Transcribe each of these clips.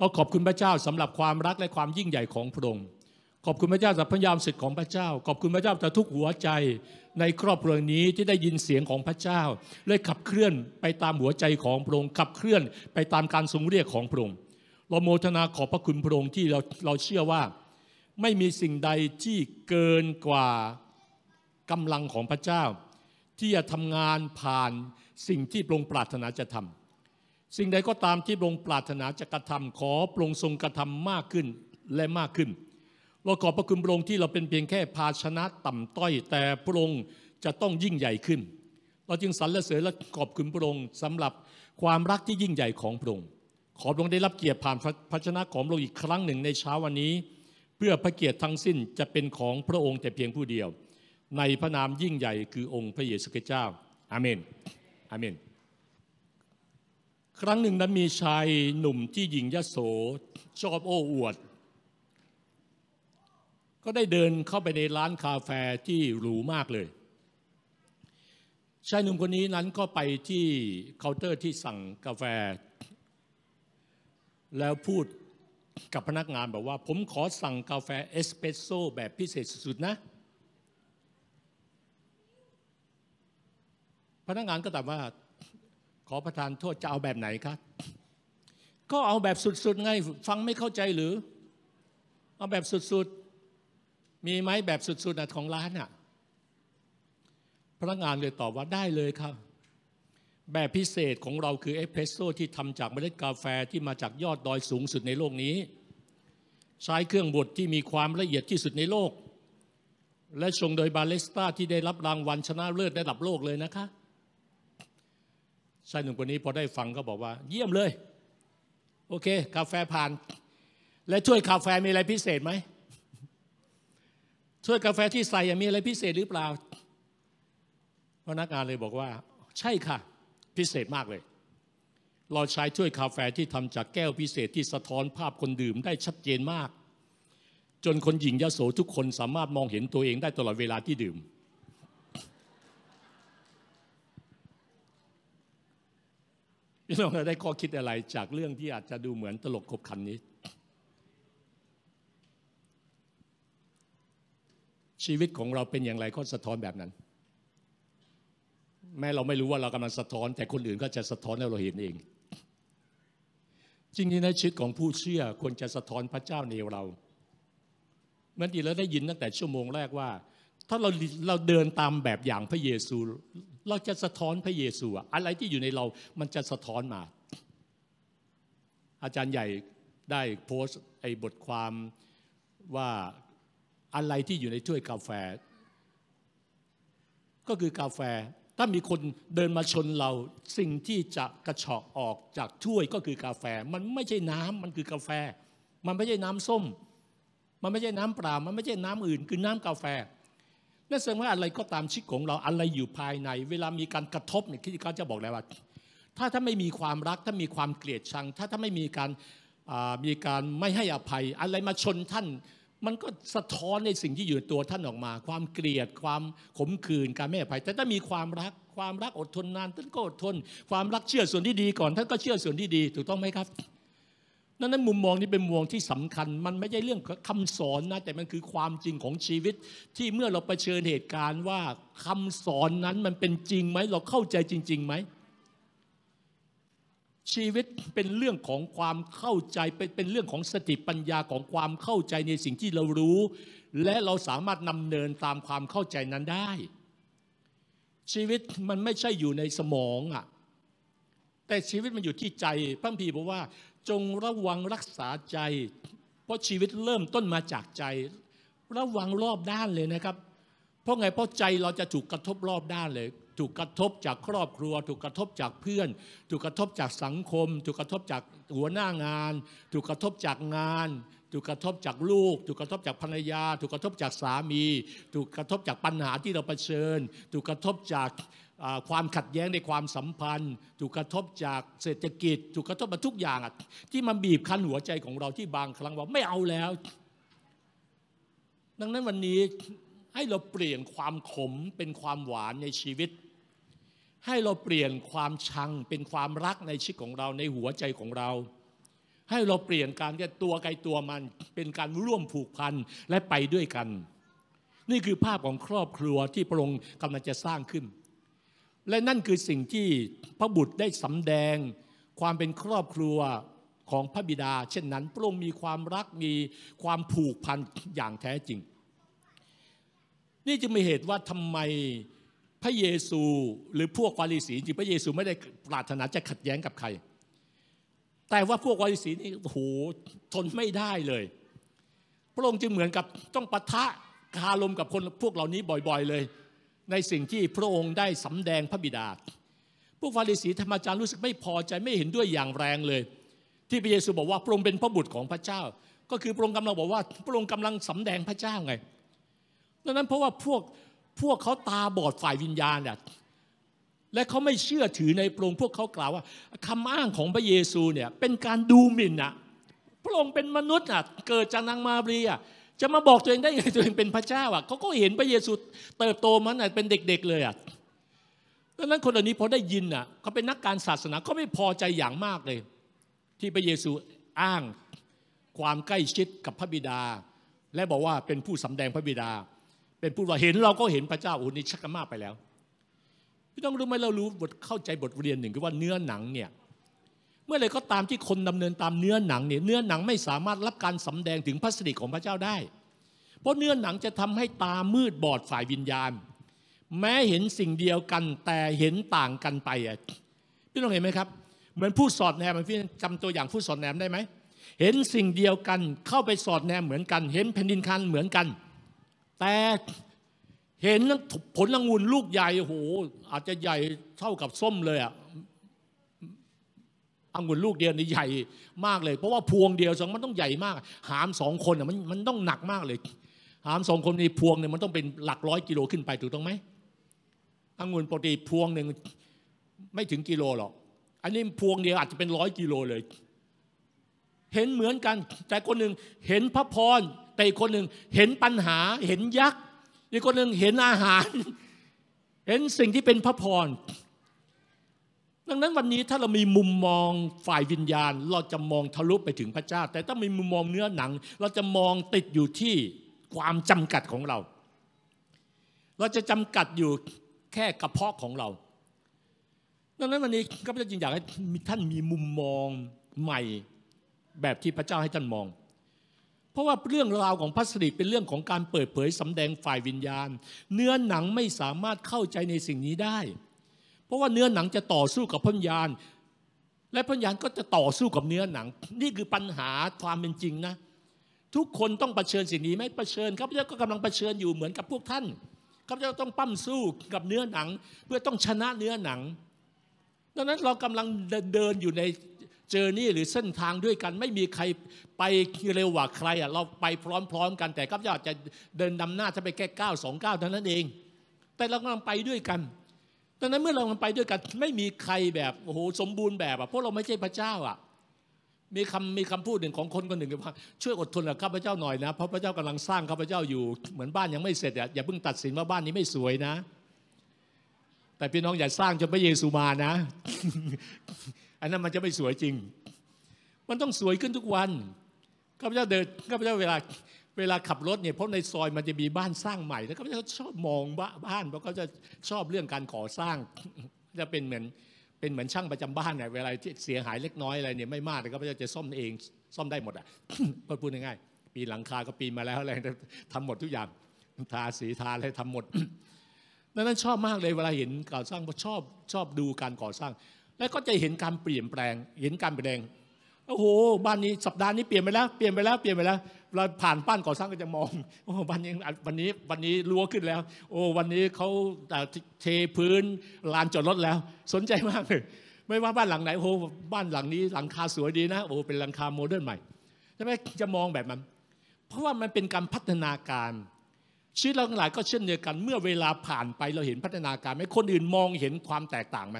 เราขอบคุณพระเจ้าสำหรับความรักและความยิ่งใหญ่ของพระองค์ ขอบคุณพระเจ้าสำหรับพระยามศึกของพระเจ้า ขอบคุณพระเจ้าแต่ทุกหัวใจในครอบครัวนี้ที่ได้ยินเสียงของพระเจ้าเลยขับเคลื่อนไปตามหัวใจของพระองค์ขับเคลื่อนไปตามการทรงเรียกของพระองค์ เราโมทนาขอบพระคุณพระองค์ที่เราเราเชื่อว่าไม่มีสิ่งใดที่เกินกว่ากำลังของพระเจ้า ที่จะทำงานผ่านสิ่งที่พระองค์ปรารถนาจะทำสิ่งใดก็ตามที่พระองค์ปรารถนาจะกระทำขอพระองค์ทรงกระทำมากขึ้นและมากขึ้น เราขอบพระคุณพระองค์ที่เราเป็นเพียงแค่ภาชนะต่ำต้อยแต่พระองค์จะต้องยิ่งใหญ่ขึ้น เราจึงสรรเสริญและขอบคุณพระองค์สำหรับความรักที่ยิ่งใหญ่ของพระองค์ขอพระองค์ได้รับเกียรติผ่านภาชนะของพระองค์อีกครั้งหนึ่งในเช้าวันนี้ เพื่อพระเกียรติทั้งสิ้นจะเป็นของพระองค์แต่เพียงผู้เดียว ในพระนามยิ่งใหญ่คือองค์พระเยซูคริสต์เจ้าอาเมนอาเมนครั้งหนึ่งนั้นมีชายหนุ่มที่หญิงยโส ชอบโอ้อวด ก็ได้เดินเข้าไปในร้านคาแฟที่หรูมากเลย ชายหนุ่มคนนี้นั้นก็ไปที่เคาน์เตอร์ที่สั่งกาแฟ แล้วพูดกับพนักงานบอกว่า ผมขอสั่งกาแฟเอสเปรสโซ่แบบพิเศษสุดๆ นะพนักงานก็ตอบว่าขอประทานโทษจะเอาแบบไหนครับ ก็เอาแบบสุดๆไงฟังไม่เข้าใจหรือ เอาแบบสุดๆมีไหมแบบสุดๆของร้านอ่ะพนักงานเลยตอบว่าได้เลยครับ แบบพิเศษของเราคือเอสเพรสโซที่ทำจากเมล็ดกาแฟที่มาจากยอด ดอยสูงสุดในโลกนี้ ใช้เครื่องบดที่มีความละเอียดที่สุดในโลก และชงโดยบาเลสตาที่ได้รับรางวัลชนะเลิศระดับโลกเลยนะคะชายหนุ่มคนนี้พอได้ฟังก็บอกว่า เยี่ยมเลย โอเคกาแฟผ่าน และช่วยกาแฟมีอะไรพิเศษไหมช่วยกาแฟที่ใส่มีอะไรพิเศษหรือเปล่าพนักงานเลยบอกว่า ใช่ค่ะ พิเศษมากเลย เราใช้ถ้วยกาแฟที่ทำจากแก้วพิเศษที่สะท้อนภาพคนดื่ม ได้ชัดเจนมาก จนคนหญิงยโสทุกคนสามารถมองเห็นตัวเองได้ตลอดเวลาที่ดื่มพี่น้องได้ข้อคิดอะไรจากเรื่องที่อาจจะดูเหมือนตลกขบขันนี้ ชีวิตของเราเป็นอย่างไรก็สะท้อนแบบนั้น แม้เราไม่รู้ว่าเรากำลังสะท้อน แต่คนอื่นก็จะสะท้อนให้เราเห็นเอง จริงๆในชีวิตของผู้เชื่อควรจะสะท้อนพระเจ้าในเราเมื่อกีเราได้ยินตั้งแต่ชั่วโมงแรกว่า ถ้าเราเราเดินตามแบบอย่างพระเยซูเราจะสะท้อนพระเยซูอะไรที่อยู่ในเรา มันจะสะท้อนมา อาจารย์ใหญ่ได้โพสต์ไอ้บทความว่าอะไรที่อยู่ในถ้วยกาแฟ ก็คือกาแฟ ถ้ามีคนเดินมาชนเราสิ่งที่จะกระชอกออกจากถ้วยก็คือกาแฟ มันไม่ใช่น้ำ มันคือกาแฟ มันไม่ใช่น้ำส้ม มันไม่ใช่น้ำปลามันไม่ใช่น้ำอื่น คือน้ำกาแฟนั่นแสดงว่าอะไรก็ตามชีวิตของเราอะไรอยู่ภายใน เวลามีการกระทบเนี่ยที่เขาจะบอกแล้วว่า ถ้าถ้าไม่มีความรักถ้ามีความเกลียดชัง ถ้าถ้าไม่มีการมีการไม่ให้อภัยอะไรมาชนท่านมันก็สะท้อนในสิ่งที่อยู่ตัวท่านออกมา ความเกลียด ความขมขื่นการไม่อภัย แต่ถ้ามีความรักความรักอดทนนานท่านก็อดทน ความรักเชื่อส่วนที่ดีก่อน ท่านก็เชื่อส่วนที่ดี ถูกต้องไหมครับนั้นนั้นมุมมองนี้เป็นมุมมองที่สำคัญมันไม่ใช่เรื่องคำสอนนะ แต่มันคือความจริงของชีวิตที่เมื่อเราเผชิญเหตุการณ์ว่าคำสอนนั้นมันเป็นจริงไหมเราเข้าใจจริงๆไหมชีวิตเป็นเรื่องของความเข้าใจเป็นเรื่องของสติปัญญาของความเข้าใจในสิ่งที่เรารู้ และเราสามารถนำเนินตามความเข้าใจนั้นได้ ชีวิตมันไม่ใช่อยู่ในสมองอะแต่ชีวิตมันอยู่ที่ใจพระพีบอกว่าจงระวังรักษาใจ เพราะชีวิตเริ่มต้นมาจากใจ ระวังรอบด้านเลยนะครับ เพราะไงเพราะใจเราจะถูกกระทบรอบด้านเลย ถูกกระทบจากครอบครัว ถูกกระทบจากเพื่อน ถูกกระทบจากสังคม ถูกกระทบจากหัวหน้างาน ถูกกระทบจากงาน ถูกกระทบจากลูก ถูกกระทบจากภรรยา ถูกกระทบจากสามี ถูกกระทบจากปัญหาที่เราเผชิญ ถูกกระทบจากความขัดแย้งในความสัมพันธ์ ถูกกระทบจากเศรษฐกิจ ถูกกระทบมาทุกอย่าง ที่มันบีบคั้นหัวใจของเราที่บางครั้งว่าไม่เอาแล้วดังนั้นวันนี้ให้เราเปลี่ยนความขมเป็นความหวานในชีวิต ให้เราเปลี่ยนความชังเป็นความรักในชีวิตของเราในหัวใจของเรา ให้เราเปลี่ยนการแก่ตัวไกลตัวมัน เป็นการร่วมผูกพันและไปด้วยกัน นี่คือภาพของครอบครัวที่พระองค์กำลังจะสร้างขึ้นและนั่นคือสิ่งที่พระบุตรได้สำแดงความเป็นครอบครัวของพระบิดา เช่นนั้นพระองค์มีความรักมีความผูกพันอย่างแท้จริง นี่จึงมีเหตุว่าทำไมพระเยซูหรือพวกวารีสีจริงพระเยซูไม่ได้ปรารถนาจะขัดแย้งกับใคร แต่ว่าพวกวารีสีนี่โอ้โหทนไม่ได้เลยพระองค์จึงเหมือนกับต้องปะทะคารมกับคนพวกเหล่านี้บ่อยๆเลยในสิ่งที่พระองค์ได้สำแดงพระบิดา พวกฟาริสี ธรรมจารย์รู้สึกไม่พอใจไม่เห็นด้วยอย่างแรงเลย ที่พระเยซูบอกว่าพระองค์เป็นพระบุตรของพระเจ้า ก็คือพระองค์กำลังบอกว่าพระองค์กำลังสำแดงพระเจ้าไงดังนั้นเพราะว่าพวกพวก เขาตาบอดฝ่ายวิญญาณเนี่ยและเขาไม่เชื่อถือในพระองค์พวกเขากล่าวว่าคำอ้างของพระเยซูเนี่ยเป็นการดูหมิ่นอ่ะพระองค์เป็นมนุษย์อ่ะเกิดจากนางมาเรียจะมาบอกตัวเองได้ไงตัวเองเป็นพระเจ้าอ่ะเขาก็เห็นพระเยซูเติบโตมันอ่ะเป็นเด็ก ๆเลยอ่ะดังนั้นคนเหล่านี้พอได้ยินอ่ะเขาเป็นนักการศาสนาเขาไม่พอใจอย่างมากเลย ที่พระเยซูอ้างความใกล้ชิดกับพระบิดา และบอกว่าเป็นผู้สำแดงพระบิดา เป็นผู้ว่าเห็นเราก็เห็นพระเจ้าโอ้นี่ชักมากไปแล้วพี่ต้องรู้ไหมเรารู้บทเข้าใจบทเรียนหนึ่งคือว่าเนื้อหนังเนี่ยมื่อไรก็ตามที่คนดำเนินตามเนื้อหนังเนี่ยเนื้อหนังไม่สามารถรับการสำแดงถึงพระสิริของพระเจ้าได้ เพราะเนื้อหนังจะทำให้ตามืดบอดฝ่ายวิญญาณ แม้เห็นสิ่งเดียวกัน แต่เห็นต่างกันไปอ่ะพี่น้องเห็นไหมครับ เหมือนผู้สอดแนมพี่จำตัวอย่างผู้สอดแนมได้ไหม เห็นสิ่งเดียวกันเข้าไปสอดแนมเหมือนกัน เห็นแผ่นดินคันเหมือนกัน แต่เห็นผลองุลนลูกใหญ่โอ้โหอาจจะใหญ่เท่ากับส้มเลยอ่ะองุ่นลูกเดียวนี่ใหญ่มากเลย เพราะว่าพวงเดียวสองมันต้องใหญ่มาก หามสองคนอ่ะมันมันต้องหนักมากเลย หามสองคนในพวงเนี่ยมันต้องเป็นหลักร้อยกิโลขึ้นไปถูกต้องไหมองุ่นปกติพวงหนึ่งไม่ถึงกิโลหรอกอันนี้พวงเดียวอาจจะเป็นร้อยกิโลเลย เห็นเหมือนกัน แต่คนหนึ่งเห็นพระพร แต่อีกคนหนึ่งเห็นปัญหาเห็นยักษ์อีกคนหนึ่งเห็นอาหาร เห็นสิ่งที่เป็นพระพรดังนั้นวันนี้ถ้าเรามีมุมมองฝ่ายวิญญาณ เราจะมองทะลุไปถึงพระเจ้าแต่ถ้ามีมุมมองเนื้อหนัง เราจะมองติดอยู่ที่ความจำกัดของเรา เราจะจำกัดอยู่แค่กระเพาะของเรา ดังนั้นวันนี้ก็าพเจ้าจึงอยากให้ท่านมีมุมมองใหม่แบบที่พระเจ้าให้ท่านมอง เพราะว่าเรื่องราวของพระสิริเป็นเรื่องของการเปิดเผยสำแดงฝ่ายวิญญาณ เนื้อหนังไม่สามารถเข้าใจในสิ่งนี้ได้เพราะว่าเนื้อหนังจะต่อสู้กับพยานและพยานก็จะต่อสู้กับเนื้อหนัง นี่คือปัญหาความเป็นจริงนะ ทุกคนต้องเผชิญสิ่งนี้ไหมเผชิญรับพเจ้าก็กำลังเผชิญอยู่เหมือนกับพวกท่านข้าพเจ้าต้องปั้มสู้กับเนื้อหนัง เพื่อต้องชนะเนื้อหนัง ดังนั้นเรากำลังเดินอยู่ในเจอร์นี่หรือเส้นทางด้วยกัน ไม่มีใครไปเร็วกว่าใครอ่ะเราไปพร้อมๆกันแต่ข้าพเจ้าจะเดินนำหน้าจะไปแค่ก้าวสองก้าวเท่านั้นเอง แต่เรากำลังไปด้วยกันดังนั้นเมื่อเรามันไปด้วยกันไม่มีใครแบบโอ้โหสมบูรณ์แบบอ่ะเพราะเราไม่ใช่พระเจ้าอ่ะมีคำมีคำพูดหนึ่งของคนคนหนึ่งว่าช่วยอดทนกับข้าพเจ้าหน่อยนะเพราะพระเจ้ากำลังสร้างข้าพเจ้าอยู่เหมือนบ้านยังไม่เสร็จอ่ะอย่าเพิ่งตัดสินว่าบ้านนี้ไม่สวยนะ แต่พี่น้องอย่าสร้างจนพระเยซูมานะอันนั้นมันจะไม่สวยจริง มันต้องสวยขึ้นทุกวันข้าพเจ้าเดินข้าพเจ้าเวลาเวลาขับรถเนี่ยเพราะในซอยมันจะมีบ้านสร้างใหม่แล้วก็จะชอบมองบ้านเพราะเขาจะชอบเรื่องการก่อสร้าง จะเป็นเหมือนเป็นเหมือนช่างประจำบ้านเนี่ยเวลาที่เสียหายเล็กน้อยอะไรเนี่ยไม่มากแต่ก็จะซ่อมเองซ่อมได้หมดอ่ะพูดง่ายๆปีหลังคาก็ปีมาแล้วอะไรทำหมดทุกอย่าง ทาสีทาอะไรทำหมดดังนั้นชอบมากเลยเวลาเห็นก่อสร้างชอบชอบดูการก่อสร้าง แล้วก็จะเห็นการเปลี่ยนแปลงเห็นการเปลี่ยนแปลงโอ้โห บ้านนี้ สัปดาห์นี้เปลี่ยนไปแล้วเปลี่ยนไปแล้วเปลี่ยนไปแล้วเราผ่านบ้านก่อสร้างก็จะมองโอ้บ้านนี้วันนี้วันนี้รั้วขึ้นแล้ว โอ้วันนี้เขาเทพื้นลานจอดรถแล้ว สนใจมากเลยไม่ว่าบ้านหลังไหนโอ้บ้านหลังนี้ หลังคาสวยดีนะโอ้เป็นหลังคาโมเดิร์นใหม่ใช่ไหมจะมองแบบนั้นเพราะว่ามันเป็นการพัฒนาการชีวิตเราทั้งหลายก็เช่นเดียวกัน เมื่อเวลาผ่านไปเราเห็นพัฒนาการไหมคนอื่นมองเห็นความแตกต่างไหม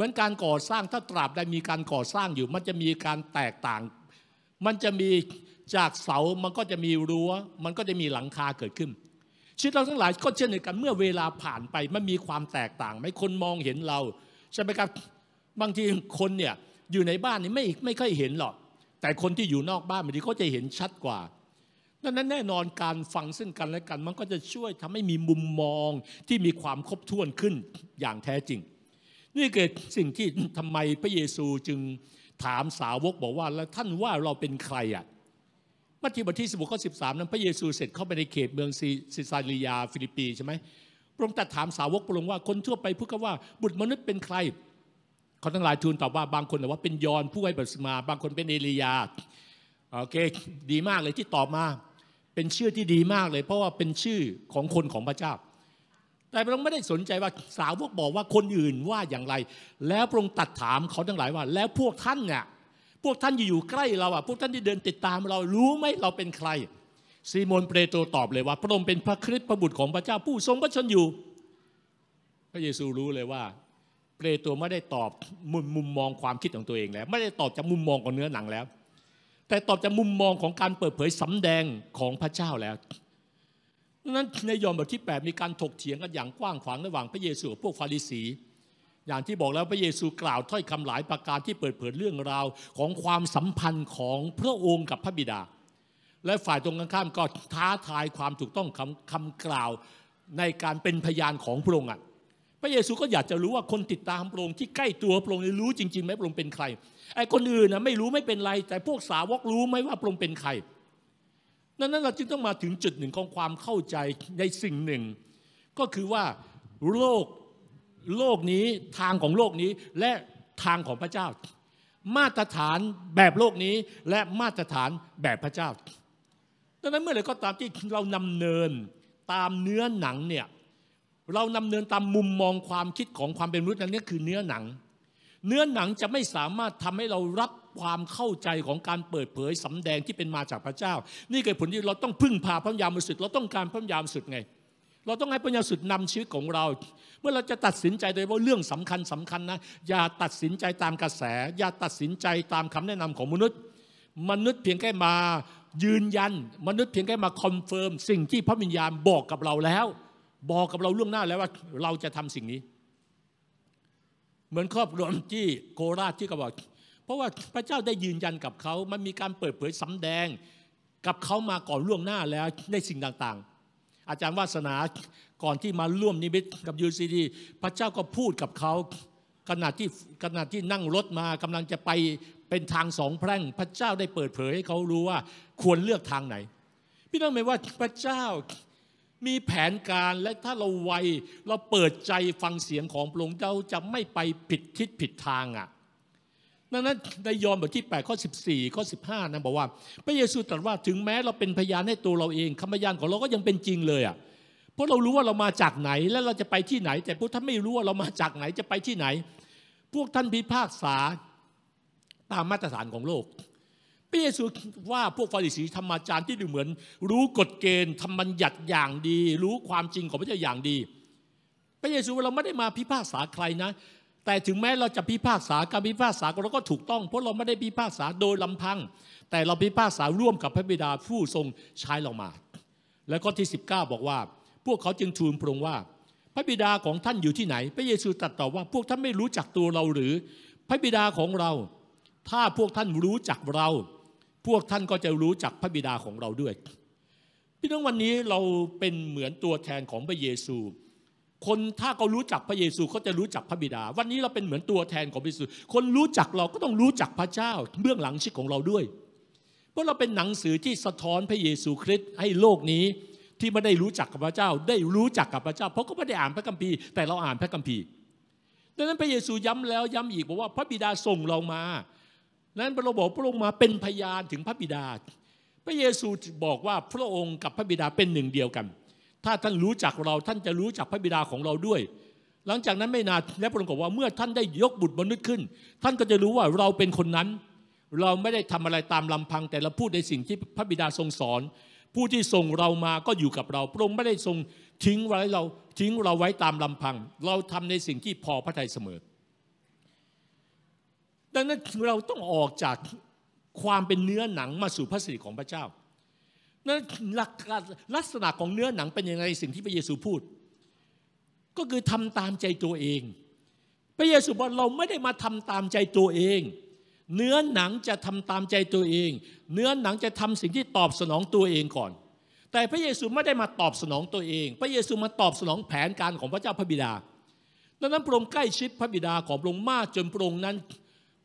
มือนการก่อสร้างถ้าตราบใดมีการก่อสร้างอยู่ มันจะมีการแตกต่าง มันจะมีจากเสามันก็จะมีรั้ว มันก็จะมีหลังคาเกิดขึ้น ชีวิตเราทั้งหลายก็เช่นเดียวกันเมื่อเวลาผ่านไป มันมีความแตกต่างไหมคนมองเห็นเรา ใช่ไหมครับบางทีคนเนี่ยอยู่ในบ้านนี่ไม่ไม่ค่อยเห็นหรอก แต่คนที่อยู่นอกบ้านบางทีเขาจะเห็นชัดกว่าดังนั้นแน่นอนการฟังซึ่งกันและกัน มันก็จะช่วยทำให้มีมุมมองที่มีความครบถ้วนขึ้นอย่างแท้จริงนี่เกิดสิ่งที่ทำไมพระเยซูจึงถามสาวกบอกว่า แล้วท่านว่าเราเป็นใครอ่ะมัทธิวบทที่สิบหกข้อสิบสามนั้นพระเยซูเสร็จเข้าไปในเขตเมืองซิซาริยาฟิลิปปีใช่ไหมพระองค์ตรัสถามสาวกพระองค์ว่าคนทั่วไปพูดกันว่าบุตรมนุษย์เป็นใครเขาทั้งหลายทูลตอบว่าบางคนบอกว่าเป็นยอนผู้ให้บัพติศมา บางคนเป็นเอลียา โอเค ดีมากเลยที่ตอบมาเป็นชื่อที่ดีมากเลย เพราะว่าเป็นชื่อของคนของพระเจ้าแต่พระองค์ไม่ได้สนใจว่าสาวกบอกว่าคนอื่นว่าอย่างไร แล้วพระองค์ตัดถามเขาทั้งหลายว่า แล้วพวกท่านเนี่ยพวกท่านอยู่ใกล้เราอ่ะ พวกท่านที่เดินติดตามเรารู้ไหมเราเป็นใคร ซีโมนเปโตรตอบเลยว่า พระองค์เป็นพระคริสต์พระบุตรของพระเจ้าผู้ทรงพระชนอยู่ พระเยซูรู้เลยว่า เปโตรไม่ได้ตอบมุมมุมมองความคิดของตัวเองแล้ว ไม่ได้ตอบจากมุมมองของเนื้อหนังแล้ว แต่ตอบจากมุมมองของการเปิดเผยสำแดงของพระเจ้าแล้วนั้นในยอห์นบทที่8มีการถกเถียงกันอย่างกว้างขวางระหว่างพระเยซูกับพวกฟาริสี อย่างที่บอกแล้วพระเยซูกล่าวถ้อยคำหลายประการที่เปิดเผยเรื่องราวของความสัมพันธ์ของพระองค์กับพระบิดา และฝ่ายตรงกันข้ามก็ท้าทายความถูกต้องคำคำกล่าวในการเป็นพยานของพระองค์พระเยซูก็อยากจะรู้ว่าคนติดตามพระองค์ที่ใกล้ตัวพระองค์รู้จริงๆไหมพระองค์เป็นใครไอ้คนอื่นนะไม่รู้ไม่เป็นไรแต่พวกสาวกรู้ไหมว่าพระองค์เป็นใครนั้นเราจึงต้องมาถึงจุดหนึ่งของความเข้าใจในสิ่งหนึ่ง ก็คือว่าโลกโลกนี้ทางของโลกนี้และทางของพระเจ้า มาตรฐานแบบโลกนี้และมาตรฐานแบบพระเจ้าดังนั้นเมื่อไหร่ก็ตามที่เรานำเนินตามเนื้อหนังเนี่ยเรานำเนินตามมุมมองความคิดของความเป็นมนุษย์นั่นนี่คือเนื้อหนังเนื้อหนังจะไม่สามารถทำให้เรารับความเข้าใจของการเปิดเผยสำแดงที่เป็นมาจากพระเจ้า นี่คือผลที่เราต้องพึ่งพาพระยามสุดเราต้องการพระยามสุดไง เราต้องให้พระยามสุดนำชีวิตของเรา เมื่อเราจะตัดสินใจโดยว่าเรื่องสำคัญสำคัญนะ อย่าตัดสินใจตามกระแส อย่าตัดสินใจตามคำแนะนำของมนุษย์ มนุษย์เพียงแค่มายืนยัน มนุษย์เพียงแค่มาคอนเฟิร์มสิ่งที่พระวิญญาณบอกกับเราแล้ว บอกกับเราล่วงหน้าแล้วว่าเราจะทำสิ่งนี้เหมือนครอบครัวที่โคราชที่กบอก เพราะว่าพระเจ้าได้ยืนยันกับเขามันมีการเปิดเผยสำแดงกับเขามาก่อนล่วงหน้าแล้วในสิ่งต่างๆ อาจารย์วาสนาก่อนที่มาร่วมนิมิตกับยูซีดีพระเจ้าก็พูดกับเขาขณะที่ขณะที่นั่งรถมากำลังจะไปเป็นทางสองแพร่ง พระเจ้าได้เปิดเผยให้เขารู้ว่าควรเลือกทางไหน พี่น้องหมายว่าพระเจ้ามีแผนการและถ้าเราไวเราเปิดใจฟังเสียงของพระองค์เราจะไม่ไปผิดทิศผิดทางอะ่ะันั้นในยอห์นบทที่8ข้อ14ข้อ15นะบอกว่า พระเยซูตรัสว่าถึงแม้เราเป็นพยานให้ตัวเราเองคำพยานของเราก็ยังเป็นจริงเลยอะ่ะเพราะเรารู้ว่าเรามาจากไหนและเราจะไปที่ไหน แต่พวกท่านไม่รู้ว่าเรามาจากไหนจะไปที่ไหน พวกท่านพิพากษาตามมาตรฐานของโลกพระเยซูว่าพวกฟาริสีธรรมาจารย์ที่ดูเหมือน รู้กฎเกณฑ์ธรรมบัญญัติอย่างดี รู้ความจริงของพระเจ้าอย่างดี พระเยซูเราไม่ได้มาพิพากษาใครนะ แต่ถึงแม้เราจะพิพากษาการพิพากษาเราก็ถูกต้อง เพราะเราไม่ได้พิพากษาโดยลำพัง แต่เราพิพากษาร่วมกับพระบิดาผู้ทรงใช้เรามา แล้วก็ที่ 19 บอกว่า พวกเขาจึงทูลพระองค์ว่า พระบิดาของท่านอยู่ที่ไหนพระเยซูตรัสตอบว่า พวกท่านไม่รู้จักตัวเราหรือ พระบิดาของเราถ้าพวกท่านรู้จักเราพวกท่านก็จะรู้จักพระบิดาของเราด้วย พี่น้องวันนี้เราเป็นเหมือนตัวแทนของพระเยซู คนถ้าเขารู้จักพระเยซูเขาจะรู้จักพระบิดา วันนี้เราเป็นเหมือนตัวแทนของพระเยซู คนรู้จักเราก็ต้องรู้จักพระเจ้าเบื้องหลังชีวิตของเราด้วย เพราะเราเป็นหนังสือที่สะท้อนพระเยซูคริสต์ให้โลกนี้ที่ไม่ได้รู้จักกับพระเจ้า ได้รู้จักกับพระเจ้า เพราะเขาไม่ได้อ่านพระคัมภีร์แต่เราอ่านพระคัมภีร์ ดังนั้นพระเยซูย้ำแล้วย้ำอีกบอกว่าพระบิดาส่งเรามานั้นพระบอกพระองค์มาเป็นพยานถึงพระบิดา พระเยซูบอกว่าพระองค์กับพระบิดาเป็นหนึ่งเดียวกัน ถ้าท่านรู้จักเราท่านจะรู้จักพระบิดาของเราด้วย หลังจากนั้นไม่นานและพระองค์บอกว่าเมื่อท่านได้ยกบุตรมนุษย์ขึ้น ท่านก็จะรู้ว่าเราเป็นคนนั้น เราไม่ได้ทำอะไรตามลำพัง แต่เราพูดในสิ่งที่พระบิดาทรงสอน ผู้ที่ส่งเรามาก็อยู่กับเรา พระองค์ไม่ได้ทรงทิ้งไว้เราทิ้งเราไว้ตามลำพัง เราทำในสิ่งที่พอพระทัยเสมอดังนั้นเราต้องออกจากความเป็นเนื้อหนังมาสู่พระสิริของพระเจ้า นั้นลักลักษณะของเนื้อหนังเป็นยังไงสิ่งที่พระเยซูพูด ก็คือทำตามใจตัวเอง พระเยซูบอกเราไม่ได้มาทำตามใจตัวเอง เนื้อหนังจะทำตามใจตัวเอง เนื้อหนังจะทำสิ่งที่ตอบสนองตัวเองก่อน แต่พระเยซูไม่ได้มาตอบสนองตัวเอง พระเยซูมาตอบสนองแผนการของพระเจ้าพระบิดาดังนั้นพระองค์ใกล้ชิดพระบิดาของพระองค์มากจนพระองค์นั้น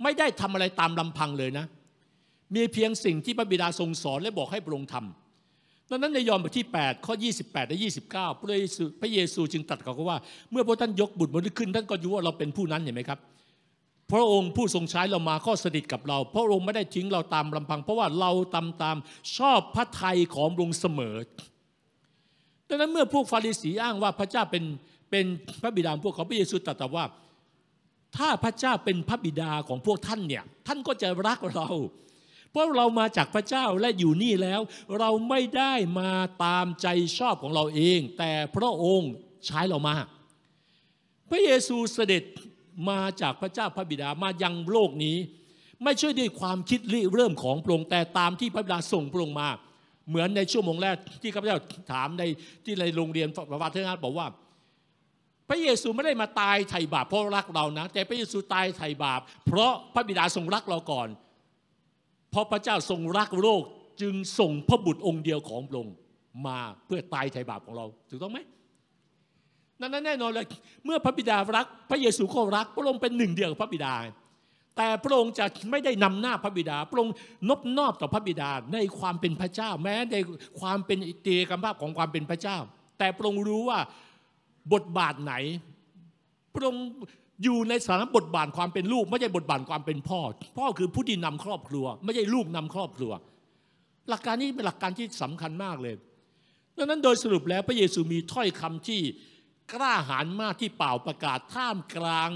ไม่ได้ทำอะไรตามลำพังเลยนะ มีเพียงสิ่งที่พระบิดาทรงสอนและบอกให้พระองค์ทำดังนั้นในยอห์นบทที่8ข้อ28และ29 พระเยซูพระเยซูจึงตรัสกับเขาว่าเมื่อพระท่านยกบุตรมนุษย์ขึ้นท่านก็รู้ว่าเราเป็นผู้นั้นเห็นไหมครับพระองค์ผู้ทรงใช้เรามาข้อสนิทกับเราพระองค์ไม่ได้ทิ้งเราตามลำพังเพราะว่าเราตามตามชอบพระทัยของพระองค์เสมอดังนั้นเมื่อพวกฟาริสีอ้างว่าพระเจ้าเป็นเป็นพระบิดาพวกเขาพระเยซูตรัสว่าถ้าพระเจ้าเป็นพระบิดาของพวกท่านเนี่ย ท่านก็จะรักเรา เพราะเรามาจากพระเจ้าและอยู่นี่แล้ว เราไม่ได้มาตามใจชอบของเราเอง แต่พระองค์ใช้เรามา พระเยซูเสด็จมาจากพระเจ้าพระบิดามายังโลกนี้ ไม่ใช่ด้วยความคิดริเริ่มของพระองค์แต่ตามที่พระบิดาส่งพระองค์มา เหมือนในชั่วโมงแรก ที่ข้าพเจ้าถามในที่ในโรงเรียนพระวัฒนธรมบอกว่าพระเยซูไม่ได้มาตายไถ่บาปเพราะรักเรานะแต่พระเยซูตายไถ่บาปเพราะพระบิดาทรงรักเราก่อนเพราะพระเจ้าทรงรักโลกจึงส่งพระบุตรองค์เดียวของพระองค์มาเพื่อตายไถ่บาปของเราถูกต้องไหมนั้นแน่นอนเลยเมื่อพระบิดารัก พระเยซูก็รัก พระองค์เป็นหนึ่งเดียวกับพระบิดา แต่พระองค์จะไม่ได้นำหน้าพระบิดาพระองค์นบนอบต่อพระบิดาในความเป็นพระเจ้า แม้ในความเป็นเตียกำภาพของความเป็นพระเจ้า แต่พระองค์รู้ว่าบทบาทไหน พระองค์อยู่ในสถานบทบาทความเป็นลูก ไม่ใช่บทบาท ความเป็นพ่อ พ่อคือผู้ที่นำครอบครัว ไม่ใช่ลูกนำครอบครัว หลักการนี้เป็นหลักการที่สำคัญมากเลยดังนั้นโดยสรุปแล้วพระเยซูมีถ้อยคำที่กล้าหาญมากที่เป่าประกาศท่ามกลาง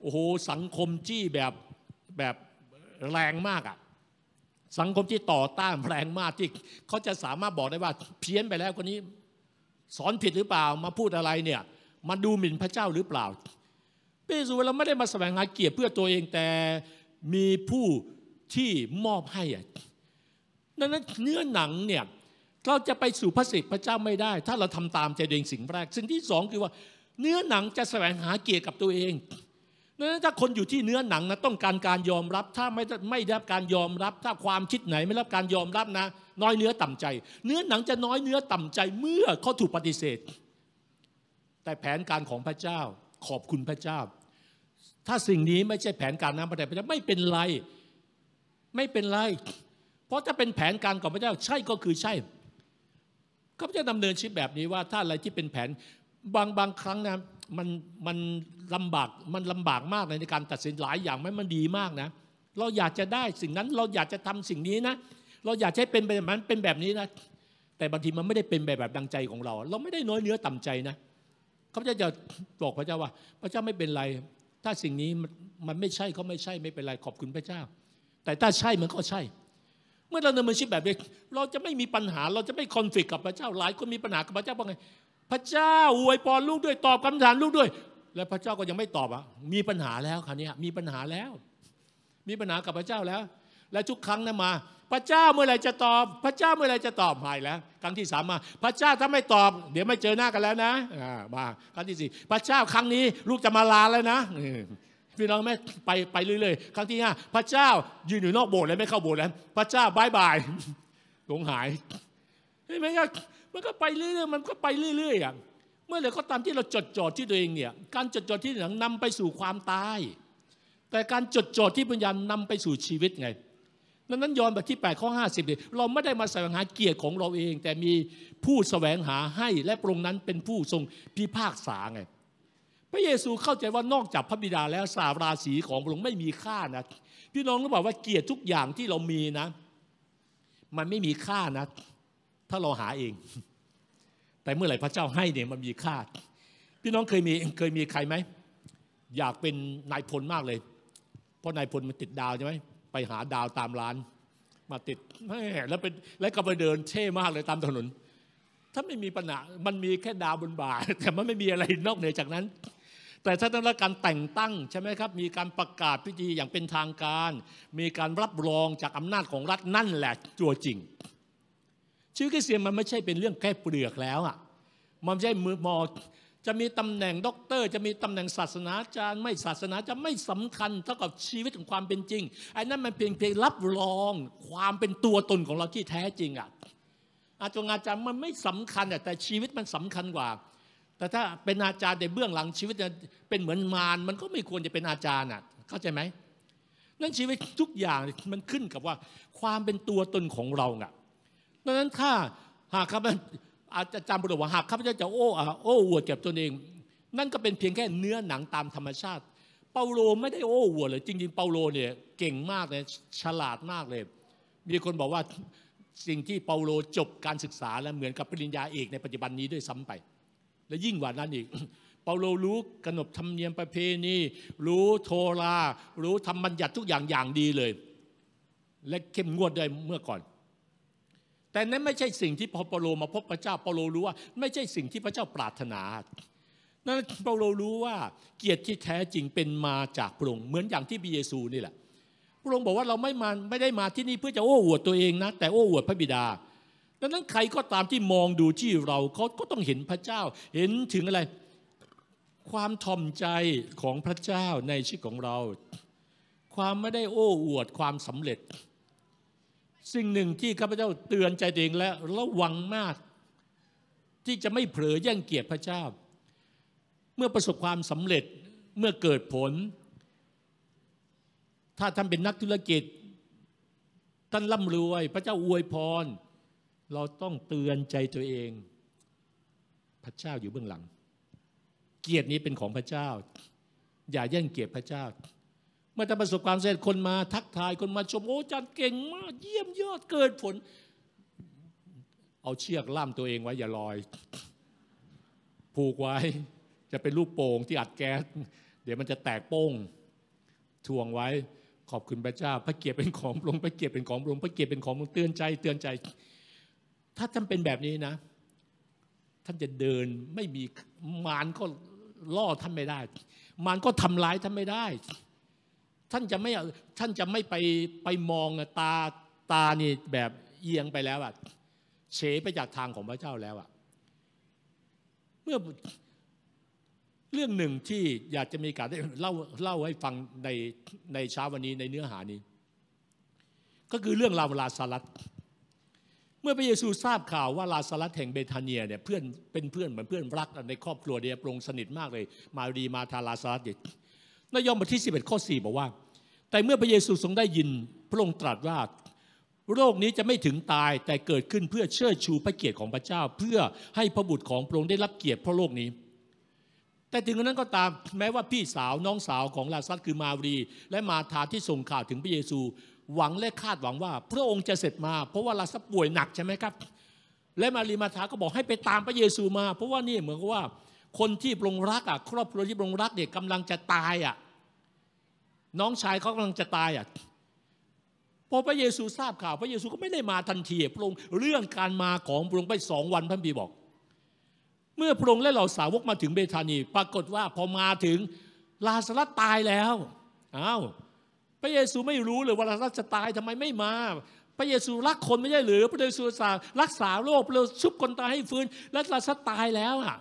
โอ้โหสังคมที่แบบ แบบ แรงมากอะ่ะสังคมที่ต่อต้านแรงมากที่เขาจะสามารถบอกได้ว่าเพี้ยนไปแล้วคนนี้ สอนผิดหรือเปล่ามาพูดอะไรเนี่ยมันดูหมิ่นพระเจ้าหรือเปล่าพระเยซูเราไม่ได้มาแสวงหาเกียรติเพื่อตัวเองแต่มีผู้ที่มอบให้ ดังนั้นเนื้อหนังเนี่ยเราจะไปสู่พระสิทธิพระเจ้าไม่ได้ ถ้าเราทำตามใจเองสิ่งแรกสิ่งที่สองคือว่า เนื้อหนังจะแสวงหาเกียรติกับตัวเองดังนั้นถ้าคนอยู่ที่เนื้อหนังนะต้องการการยอมรับถ้าไม่ไม่ได้รับการยอมรับ ถ้าความคิดไหนไม่รับการยอมรับนะน้อยเนื้อต่ำใจ เนื้อหนังจะน้อยเนื้อต่ำใจเมื่อเขาถูกปฏิเสธแต่แผนการของพระเจ้าขอบคุณพระเจ้า ถ้าสิ่งนี้ไม่ใช่แผนการน้ำพระทัยพระเจ้าไม่เป็นไร ไม่เป็นไร เพราะถ้าเป็นแผนการของพระเจ้าใช่ก็คือใช่ ข้าพเจ้าดำเนินชีวิตแบบนี้ว่าถ้าอะไรที่เป็นแผนบางบางครั้งนะมันมันลำบากมันลำบากมาก ในการตัดสินหลายอย่างไม่มันดีมากนะ เราอยากจะได้สิ่งนั้นเราอยากจะทำสิ่งนี้นะ เราอยากให้เป็นแบบนั้นเป็นแบบนี้นะแต่บางทีมันไม่ได้เป็นแบบแบบดังใจของเรา เราไม่ได้น้อยเนื้อต่ำใจนะขาจะจะบอกพระเจ้าว่า พระเจ้าไม่เป็นไร ถ้าสิ่งนี้มันไม่ใช่เขาไม่ใช่ไม่เป็นไร ขอบคุณพระเจ้า แต่ถ้าใช่มันก็ใช่ เมื่อเราดำเนินชีวิตแบบนี้เราจะไม่มีปัญหาเราจะไม่คอนฟ lict กับพระเจ้า หลายคนมีปัญหากับพระเจ้าว่าไง พระเจ้าอวยพรลูกด้วยตอบคำถามลูกด้วย และพระเจ้าก็ยังไม่ตอบอ่ะมีปัญหาแล้วคราวนี้มีปัญหาแล้ว มีปัญหากับพระเจ้าแล้ว และทุกครั้งนั้นมาพระเจ้าเมื่อไรจะตอบ พระเจ้าเมื่อไรจะตอบหายแล้ว ครั้งที่สามมาพระเจ้าถ้าไม่ตอบเดี๋ยวไม่เจอหน้ากันแล้วนะมาครั้งที่สี่พระเจ้าครั้งนี้ลูกจะมาลาแล้วนะ พี่น้องแม่ไปไปเรื่อยๆครั้งที่ห้าพระเจ้ายืนอยู่นอกโบสถ์แล้วไม่เข้าโบสถ์แล้วพระเจ้าบายบายหลงหายเห็นไหม่ก็มันก็ไปเรื่อยๆมันก็ไปเรื่อย ๆอย่าง เมื่อไรก็ตามที่เราจดจ่อที่ตัวเองเนี่ยการจดจ่อที่หนังนำไปสู่ความตายแต่การจดจ่อที่ปัญญาณนำไปสู่ชีวิตไงนั้นนั้นยอห์นบทที่ 8 ข้อ 50เนยเราไม่ได้มาแสวงหาเกียรติของเราเอง แต่มีผู้แสวงหาให้และพระองค์นั้นเป็นผู้ทรงพิพากษาไงพระเยซูเข้าใจว่านอกจากพระบิดาแล้วสาราศีของพระองค์ไม่มีค่านะ พี่น้องรู้เปล่าว่าเกียรติทุกอย่างที่เรามีนะ มันไม่มีค่านะ ถ้าเราหาเอง แต่เมื่อไหร่พระเจ้าให้เนี่ยมันมีค่า พี่น้องเคยมีเคยมีใครไหมอยากเป็นนายพลมากเลย เพราะนายพลมันติดดาวใช่ไหมไปหาดาวตามร้านมาติดแม่แล้วเป็นแล้วก็ไปเดินเท่มากเลยตามถนน ถ้าไม่มีปัญหามันมีแค่ดาวบนบ่าแต่มันไม่มีอะไรนอกเหนือจากนั้น แต่ถ้าต้องการแต่งตั้งใช่ไหมครับมีการประกาศพิธีอย่างเป็นทางการ มีการรับรองจากอำนาจของรัฐนั่นแหละตัวจริง ชื่อคริสเตียนมันไม่ใช่เป็นเรื่องแค่เปลือกแล้วอ่ะมันไม่ใช่มือมอจะมีตำแหน่งด็อกเตอร์จะมีตำแหน่งศาสนาจารย์ไม่ศาสนาจะไม่สำคัญเท่ากับชีวิตของความเป็นจริงไอ้นั่นมันเพียงเพียงรับรองความเป็นตัวตนของเราที่แท้จริงอ่ะอาจารย์อาจารย์มันไม่สำคัญแต่ชีวิตมันสำคัญกว่า แต่ถ้าเป็นอาจารย์ในเบื้องหลังชีวิตเป็นเหมือนมารมันก็ไม่ควรจะเป็นอาจารย์อ่ะเข้าใจไหมนั่นชีวิตทุกอย่างมันขึ้นกับว่าความเป็นตัวตนของเราอ่ะดังนั้นถ้าหากครับอาจจะจำบทว่าหากข้าพเจ้าจะโอ้โอ้อวดเก็บตนเอง นั่นก็เป็นเพียงแค่เนื้อหนังตามธรรมชาติ เปาโลไม่ได้โอ้อวดเลยจริง ๆ เปาโลเนี่ยเก่งมากเลยฉลาดมากเลย มีคนบอกว่าสิ่งที่เปาโลจบการศึกษาแล้วเหมือนกับปริญญาเอกในปัจจุบันนี้ด้วยซ้ำไป และยิ่งกว่านั้นอีก เปาโลรู้ขนบธรรมเนียมประเพณีรู้โทรา รู้ธรรมบัญญัติทุกอย่างอย่างดีเลย และเข้มงวดด้วยเมื่อก่อนแต่นั้นไม่ใช่สิ่งที่พอเปโลมาพบพระเจ้าเปโลรู้ว่า ไม่ใช่สิ่งที่พระเจ้าปรารถนา นั้นเปโลรู้ว่าเกียรติที่แท้จริงเป็นมาจากพระองค์ เหมือนอย่างที่พระเยซูนี่แหละ พระองค์บอกว่าเราไม่มาไม่ได้มาที่นี่เพื่อจะโอ้อวดตัวเองนะ แต่โอ้อวดพระบิดา ดังนั้นใครก็ตามที่มองดูที่เราเขาก็ต้องเห็นพระเจ้าเห็นถึงอะไรความทอมใจของพระเจ้าในชีวิตของเรา ความไม่ได้โอ้อวดความสำเร็จสิ่งหนึ่งที่ข้าพเจ้าเตือนใจตัวเองและระวังมาก ที่จะไม่เผลอแย่งเกียรติพระเจ้า เมื่อประสบความสำเร็จเมื่อเกิดผล ถ้าท่านเป็นนักธุรกิจ ท่านร่ำรวยพระเจ้าอวยพร เราต้องเตือนใจตัวเอง พระเจ้าอยู่เบื้องหลัง เกียรตินี้เป็นของพระเจ้า อย่าแย่งเกียรติพระเจ้าเมื่อจะประสบความสำเร็จคนมาทักทายคนมาชมโอ้จันเก่งมาก เยี่ยมยอดเกิดผลเอาเชือกล่ามตัวเองไว้ อย่าลอยผูกไว้จะเป็นลูกโป่งที่อัดแก๊สเดี๋ยวมันจะแตกโป้งทวงไว้ขอบคุณพระเจ้า พระเกียรติเป็นของพระองค์พระเกียรติเป็นของพระองค์พระเกียรติเป็นของพระองค์เตือนใจเตือนใจ ถ้าท่านเป็นแบบนี้นะท่านจะเดินไม่มีมารก็ล่อท่านไม่ได้มารก็ทำร้ายท่านไม่ได้ท่านจะไม่ ท่านจะไม่ไปไป มองตาตานี่แบบเอียงไปแล้วอะเฉไปจากทางของพระเจ้าแล้วอะเมื่อเรื่องหนึ่งที่อยากจะมี การได้เล่าเล่า ให้ฟังใน ในเช้าวันนี้ในเนื้อหานี้ ก็คือเรื่องราวลาซาลัสเมื่อพระเยซูทราบข่าวว่า ลาซาลัสแห่งเบธานีเนี่ย เพื่อน เป็นเพื่อนเหมือนเพื่อนรัก ในครอบครัวเดียปรงสนิทมากเลย มารีมาทาลาซาลัสเด็กนยอมบทที่ 11 ข้อ4บอกว่าแต่เมื่อพระเยซูทรงได้ยินพระองค์ตรัสว่าโรคนี้จะไม่ถึงตาย แต่เกิดขึ้นเพื่อเชิดชูพระเกียรติของพระเจ้า เพื่อให้พระบุตรของพระองค์ได้รับเกียรติเพราะโรคนี้ แต่ถึงกระนั้นก็ตามแม้ว่าพี่สาวน้องสาวของลาซัสคือมารี และมาธาที่ส่งข่าวถึงพระเยซู หวังและคาดหวังว่า พระองค์จะเสร็จมา เพราะว่าลาซัสป่วยหนักใช่ไหมครับ และมารีมาธาก็บอกให้ไปตามพระเยซูมา เพราะว่านี่เหมือนกับว่าคนที่พระองค์รักอ่ะครอบครัวที่พระองค์รักเนี่ยกำลังจะตายอ่ะน้องชายเขากำลังจะตายอ่ะพอพระเยซูทราบข่าว พระเยซูก็ไม่ได้มาทันทีพระองค์เรื่องการมาของพระองค์ไปสองวันพระบีบอก เมื่อพระองค์และเหล่าสาวกมาถึงเบธานี ปรากฏว่าพอมาถึงลาสารัสตายแล้วอ้าวพระเยซูไม่รู้เลยว่าลาสรัสจะตายทำไมไม่มา พระเยซูรักคนไม่ใช่หรือ พระเยซูรักษาโรคพระเยซูชุบคนตายให้ฟื้น และลาสรัสตายแล้วอ่ะ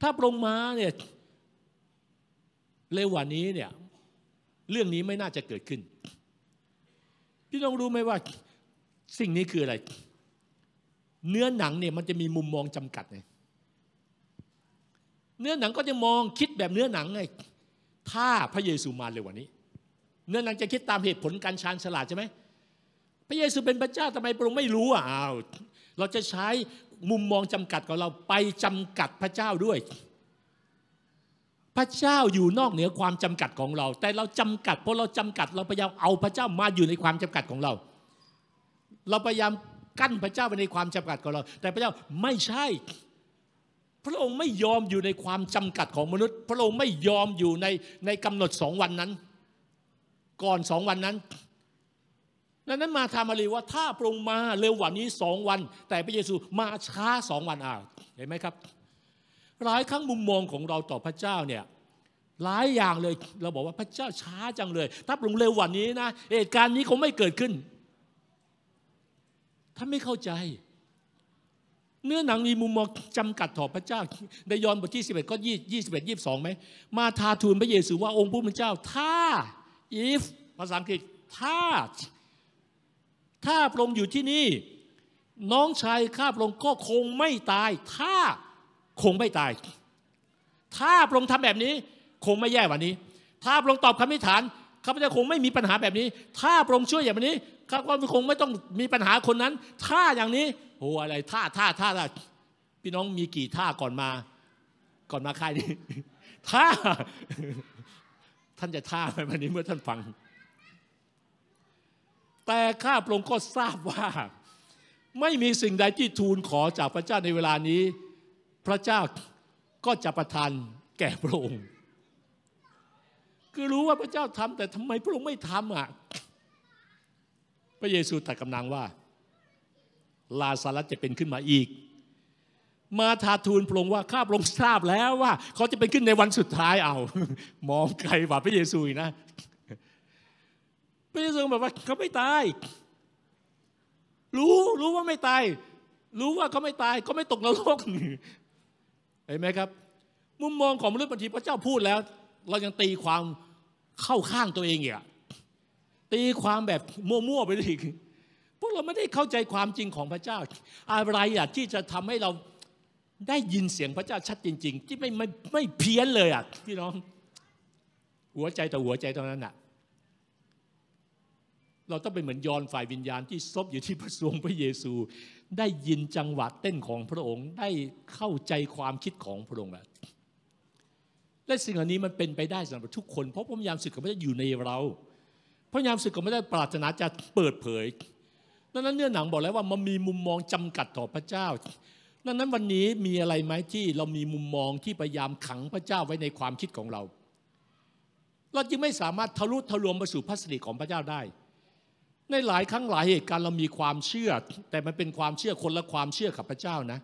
ถ้าพระองค์มาเนี่ยเร็วกว่านี้เนี่ยเรื่องนี้ไม่น่าจะเกิดขึ้นพี่ต้องรู้ไหมว่าสิ่งนี้คืออะไร เนื้อหนังเนี่ยมันจะมีมุมมองจำกัดไงเนื้อหนังก็จะมองคิดแบบเนื้อหนังไงถ้าพระเยซูมาเร็วัวนี้ เนื้อหนังจะคิดตามเหตุผลการชานฉลาดใช่ไหมพระเยซูเป็นพระเจ้าทำไมพระองค์ไม่รู้อ่ะอ้าวเราจะใช้มุมมองจำกัดของเราไปจำกัดพระเจ้าด้วยพระเจ้าอยู่นอกเหนือความจำกัดของเรา แต่เราจำกัด เพราะเราจำกัดเราพยายามเอาพระเจ้ามาอยู่ในความจำกัดของเรา เราพยายามกั้นพระเจ้าไว้ในความจำกัดของเรา แต่พระเจ้าไม่ใช่ พระองค์ไม่ยอมอยู่ในความจำกัดของมนุษย์ พระองค์ไม่ยอมอยู่ในในกำหนดสองวันนั้น ก่อนสองวันนั้นดังนั้นมาทามารีว่าถ้าพระองค์มาเร็วกว่านี้สองวัน แต่พระเยซูมาช้าสองวันอ่าเห็นไหมครับหลายครั้งมุมมองของเราต่อพระเจ้าเนี่ยหลายอย่างเลยเราบอกว่าพระเจ้าช้าจังเลย ถ้าปรุงเร็วกว่านี้นะเหตุการณ์นี้คงไม่เกิดขึ้นท่านไม่เข้าใจเนื้อหนังมีมุมมองจำกัดต่อพระเจ้า ในยอห์นบทที่11ก็ยยีี่สิบเอ็ด่สองไหมมาทาทูลพระเยซูว่า องค์ผู้เป็นเจ้าถ้า if ภาษาอังกฤษถ้าถ้าพระองค์อยู่ที่นี่ น้องชายข้าพระองค์ก็คงไม่ตายถ้าคงไม่ตาย ถ้าพระองค์ทำแบบนี้ คงไม่แย่วันนี้ ถ้าพระองค์ตอบคำนิฐานข้าพเจ้าคงไม่มีปัญหาแบบนี้ ถ้าพระองค์ช่วยอย่างนี้ข้าพเจ้าคงไม่ต้องมีปัญหาคนนั้น ถ้าอย่างนี้โอหอะไรท่าท่าท่าท่าพี่น้องมีกี่ท่าก่อนมา ก่อนมาค่ายนี้ท่าท่านจะท่าไหมวันนี้เมื่อท่านฟัง แต่ข้าพระองค์ก็ทราบว่า ไม่มีสิ่งใดที่ทูลขอจากพระเจ้าในเวลานี้พระเจ้าก็จะประทานแก่พระองค์ คือรู้ว่าพระเจ้าทำแต่ทำไมพระองค์ไม่ทำอ่ะ พระเยซูตรัสกับนางว่า ลาซารัสจะเป็นขึ้นมาอีก มาทาทูลพระองค์ว่า ข้าพระองค์ทราบแล้วว่า เขาจะเป็นขึ้นในวันสุดท้ายเอา มองไกลกว่าพระเยซูนะ พระเยซูบอกว่าเขาไม่ตาย รู้รู้ว่าไม่ตาย รู้ว่าเขาไม่ตายก็ไม่ตกนรกเห็นไหมครับมุมมองของมนุษย์บางทีพระเจ้าพูดแล้ว เรายังตีความเข้าข้างตัวเองอีกตีความแบบมั่วๆไปอีกพวกเราไม่ได้เข้าใจความจริงของพระเจ้าอะไรอ่ะที่จะทำให้เราได้ยินเสียงพระเจ้าชัดจริง ๆ ที่ไม่ไม่ไม่เพี้ยนเลยอ่ะพี่น้อง หัวใจต่อหัวใจต่านั้นอ่ะเราต้องเป็นเหมือนยอนฝ่ายวิญญาณที่ซบอยู่ที่พระสวงพระเยซูได้ยินจังหวะเต้นของพระองค์ได้เข้าใจความคิดของพระองค์แล้วและสิ่งเหล่านี้มันเป็นไปได้สำหรับทุกคน เพราะพระยามศึกของพระเจ้าอยู่ในเราพระยามศึกของพระเจ้าปรารถนาจะเปิดเผยดังนั้นเนื้อหนังบอกแล้วว่ามันมีมุมมองจำกัดต่อพระเจ้า ดังนั้นวันนี้มีอะไรไหมที่เรามีมุมมองที่พยายามขังพระเจ้าไว้ในความคิดของเรา เราจึงไม่สามารถทะลุทะลวงไปสู่พระสิริของพระเจ้าได้ในหลายครั้งหลายเหตุการณ์เรามีความเชื่อ แต่มันเป็นความเชื่อคนละความเชื่อกับพระเจ้านะ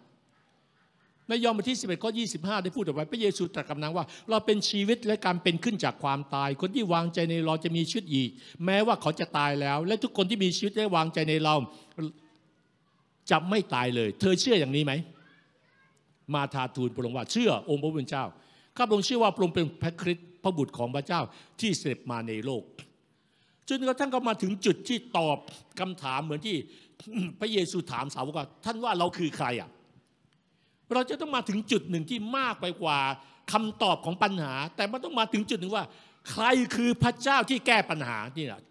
ในยอห์นบทที่11ข้อ25ได้พูดเอาไว้พระเยซูตรัสกับนางว่า เราเป็นชีวิตและการเป็นขึ้นจากความตาย คนที่วางใจในเราจะมี ชีวิตอีกแม้ว่าเขาจะตายแล้ว และทุกคนที่มีชีวิตและวางใจในเราจะไม่ตายเลย เธอเชื่ออย่างนี้ไหมมาทาทูลพระองค์ว่าเชื่อองค์พระผู้เป็นเจ้าข้าพระองค์เชื่อว่าพระองค์เป็นพระคริสต์พระบุตรของพระเจ้าที่เสด็จมาในโลกจนกระทั่งก็มาถึงจุดที่ตอบคำถามเหมือนที่พระเยซูถามสาวกว่าท่านว่าเราคือใครอ่ะเราจะต้องมาถึงจุดหนึ่งที่มากไปกว่าคำตอบของปัญหา แต่มันต้องมาถึงจุดหนึ่งว่า ใครคือพระเจ้าที่แก้ปัญหานี่นะ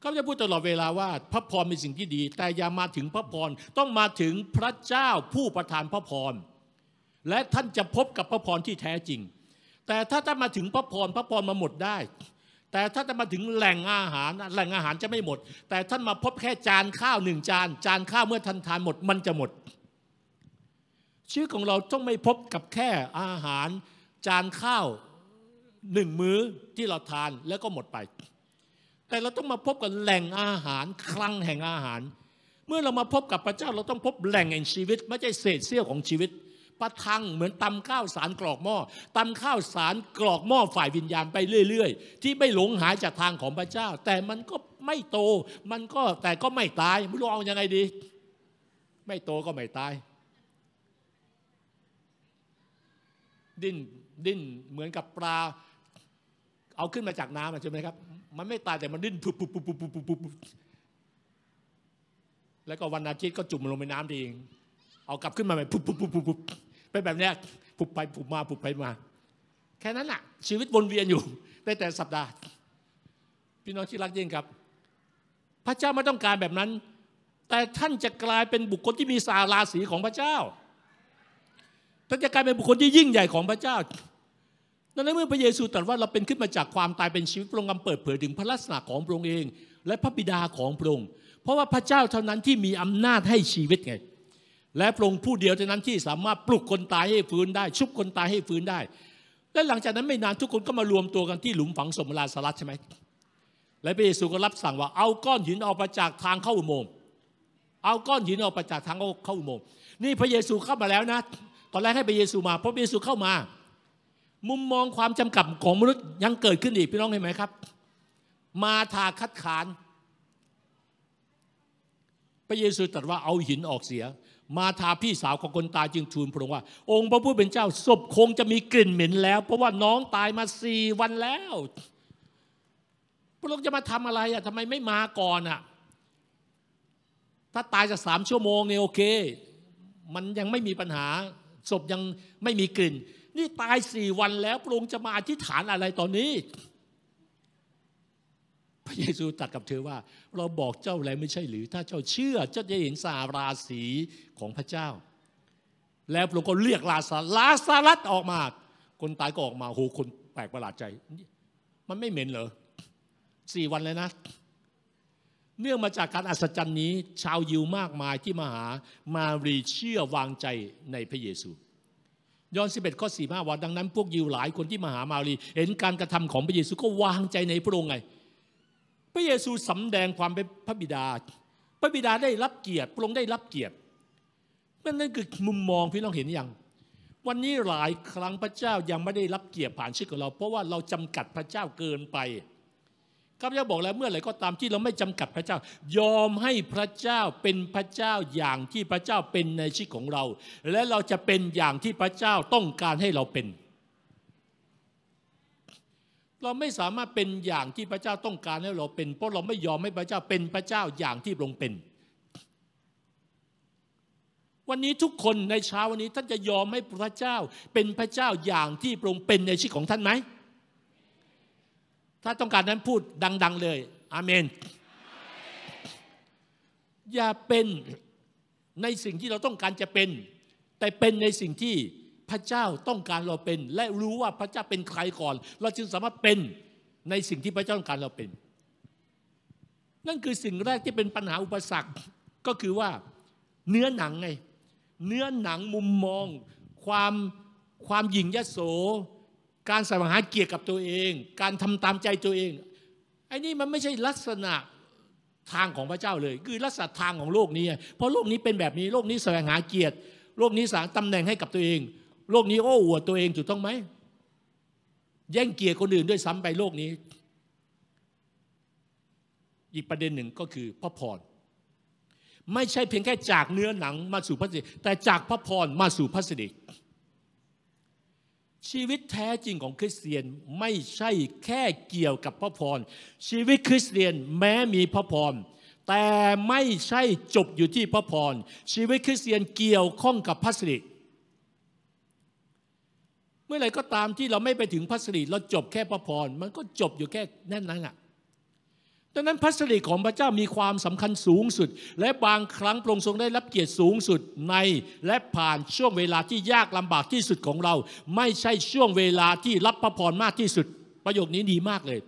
เขาจะพูดตลอดเวลาว่าพระพรเป็นสิ่งที่ดี แต่อย่ามาถึงพระพรต้องมาถึงพระเจ้าผู้ประทานพระพรและท่านจะพบกับพระพรที่แท้จริง แต่ถ้าท่านมาถึงพระพรพระพรมาหมดได้แต่ถ้าจะมาถึงแหล่งอาหารแหล่งอาหารจะไม่หมด แต่ท่านมาพบแค่จานข้าวหนึ่งจาน จานข้าวเมื่อท่านทานหมดมันจะหมด ชื่อของเราต้องไม่พบกับแค่อาหารจานข้าวหนึ่งมื้อที่เราทานแล้วก็หมดไป แต่เราต้องมาพบกับแหล่งอาหารคลังแห่งอาหาร เมื่อเรามาพบกับพระเจ้าเราต้องพบแหล่งแห่งชีวิต ไม่ใช่เศษเสี้ยวของชีวิตประทัง เหมือนตำข้าวสารกรอกหม้อตำข้าวสารกรอกหม้อฝ่ายวิญญาณไปเรื่อย ๆ ที่ไม่หลงหายจากทางของพระเจ้า แต่มันก็ไม่โตมันก็แต่ก็ไม่ตายไม่รู้เอาอยัางไงดี ไม่โตก็ไม่ตาย ดิ้นดิ้นเหมือนกับปลาเอาขึ้นมาจากน้ำใช่ไหมครับมันไม่ตายแต่มันดิ้นปุบปุบปุบปุบปุบปุบแล้วก็วันอาทิตย์ก็จุ่มลงไปน้ำเองเอากลับขึ้นมาใหม่ปุ๊บปุ๊บปุ๊บปุ๊บเป็นแบบนี้ผุบไปผุบมาผุบไปมา แค่นั้นแหะชีวิตวนเวียนอยู่ได้แต่สัปดาห์พี่น้องที่รักยิ่งครับ พระเจ้าไม่ต้องการแบบนั้น แต่ท่านจะกลายเป็นบุคคลที่มีสาราสีของพระเจ้าท่านจะกลายเป็นบุคคลที่ยิ่งใหญ่ของพระเจ้าดังนั้นเมื่อพระเยซูตรัสว่าเราเป็นขึ้นมาจากความตายเป็นชีวิตพระองค์กำเปิดเผยถึงพระลักษณะของพระองค์เอง และพระบิดาของพระองค์เพราะว่าพระเจ้าเท่านั้นที่มีอำนาจให้ชีวิตไงและพระองค์ผู้เดียวเท่านั้นที่สามารถปลุกคนตายให้ฟื้นได้ ชุบคนตายให้ฟื้นได้และหลังจากนั้นไม่นานทุกคนก็มารวมตัวกันที่หลุมฝังสมลาสลัดใช่ไหมและพระเยซูก็รับสั่งว่า เอาก้อนหินออกมาจากทางเข้าอุโมงค์เอาก้อนหินออกมาจากทางเข้าอุโมงค์นี่พระเยซูเข้ามาแล้วนะตอนแรกให้พระเยซูมาพระเยซูเข้ามา มุมมองความจำกัดของมนุษย์ยังเกิดขึ้นอีกพี่น้องเห็นไหมครับ มาทาคัดขาน พระเยซูตรัสว่าเอาหินออกเสียมาทาพี่สาวของคนตายจึงทูลพระองค์ว่า องค์พระผู้เป็นเจ้าศพคงจะมีกลิ่นเหม็นแล้วเพราะว่าน้องตายมาสี่วันแล้ว พระองค์จะมาทำอะไรอ่ะทำไมไม่มาก่อนอ่ะถ้าตายจะสามชั่วโมงเนี่ยโอเค มันยังไม่มีปัญหา ศพยังไม่มีกลิ่น นี่ตายสี่วันแล้วพระองค์จะมาอธิษฐานอะไรตอนนี้ระเยซูตรัสกับเธอว่า เราบอกเจ้าแล้วไม่ใช่หรือ ถ้าเจ้าเชื่อเจ้าจะเห็นสาราสีของพระเจ้า แล้วพระองค์ก็เรียกลาซาลาซารัสออกมา คนตายก็ออกมาโหคนแปลกประหลาดใจ มันไม่เหม็นเหรอสี่วันเลยนะ เนื่องมาจากการอัศจรรย์นี้ชาวยิวมากมายที่มาหามารีเชื่อวางใจในพระเยซูยอห์น11ข้อ45ว่าดังนั้นพวกยิวหลายคนที่มาหามารีเห็นการกระทำของพระเยซูก็วางใจในพระองค์ไงพระเยซูสำแดงความเป็นพระบิดา พระบิดาได้รับเกียรติพระองค์ได้รับเกียรติ นั่นนั่นคือมุมมองพี่น้องเห็นอย่าง วันนี้หลายครั้งพระเจ้ายังไม่ได้รับเกียรติผ่านชีวิตของเรา เพราะว่าเราจำกัดพระเจ้าเกินไปข้าพเจ้าบอกแล้วเมื่อไหร่ก็ตามที่เราไม่จำกัดพระเจ้า ยอมให้พระเจ้าเป็นพระเจ้าอย่างที่พระเจ้าเป็นในชีวิตของเรา และเราจะเป็นอย่างที่พระเจ้าต้องการให้เราเป็นเราไม่สามารถเป็นอย่างที่พระเจ้าต้องการให้เราเป็นเพราะเราไม่ยอมให้พระเจ้าเป็นพระเจ้าอย่างที่รองเป็น วันนี้ทุกคนในเช้าวันนี้ ท่านจะยอมให้พระเจ้าเป็นพระเจ้าอย่างที่รองเป็นในชีวิตของท่านไหมถ้าต้องการนั้นพูดดัง ๆเลยอาเมน อย่าเป็นในสิ่งที่เราต้องการจะเป็น แต่เป็นในสิ่งที่พระเจ้าต้องการเราเป็นและรู้ว่าพระเจ้าเป็นใครก่อนเราจึงสามารถเป็นในสิ่งที่พระเจ้าต้องการเราเป็น นั่นคือสิ่งแรกที่เป็นปัญหาอุปสรรคก็คือว่าเนื้อหนังไง เนื้อหนังมุมมอง ความ ความหยิ่งยโส การสรรหาเกียรติกับตัวเอง การทำตามใจตัวเอง ไอ้นี่มันไม่ใช่ลักษณะทางของพระเจ้าเลย คือลักษณะทางของโลกนี้ เพราะโลกนี้เป็นแบบนี้โลกนี้แสวงหาเกียรติโลกนี้สร้างตำแหน่งให้กับตัวเองโลกนี้โอ้อวดตัวเองถูกต้องไหมแย่งเกียร์คนอื่นด้วยซ้ำไปโลกนี้ อีกประเด็นหนึ่งก็คือพระพรไม่ใช่เพียงแค่จากเนื้อหนังมาสู่พระสิริแต่จากพระพรมาสู่พระสิริชีวิตแท้จริงของคริสเตียนไม่ใช่แค่เกี่ยวกับพระพรชีวิตคริสเตียนแม้มีพระพรแต่ไม่ใช่จบอยู่ที่พระพรชีวิตคริสเตียนเกี่ยวข้องกับพระสิริมื่อไรก็ตามที่เราไม่ไปถึงพัสดีเราจบแค่พระพรมันก็จบอยู่แค่นั่นนั่นแหะดังนั้นพัสดีของพระเจ้ามีความสำคัญสูงสุด และบางครั้งพระองค์ทรงได้รับเกียรติสูงสุดในและผ่านช่วงเวลาที่ยากลำบากที่สุดของเรา ไม่ใช่ช่วงเวลาที่รับพระพรมากที่สุด ประโยคนี้ดีมากเลย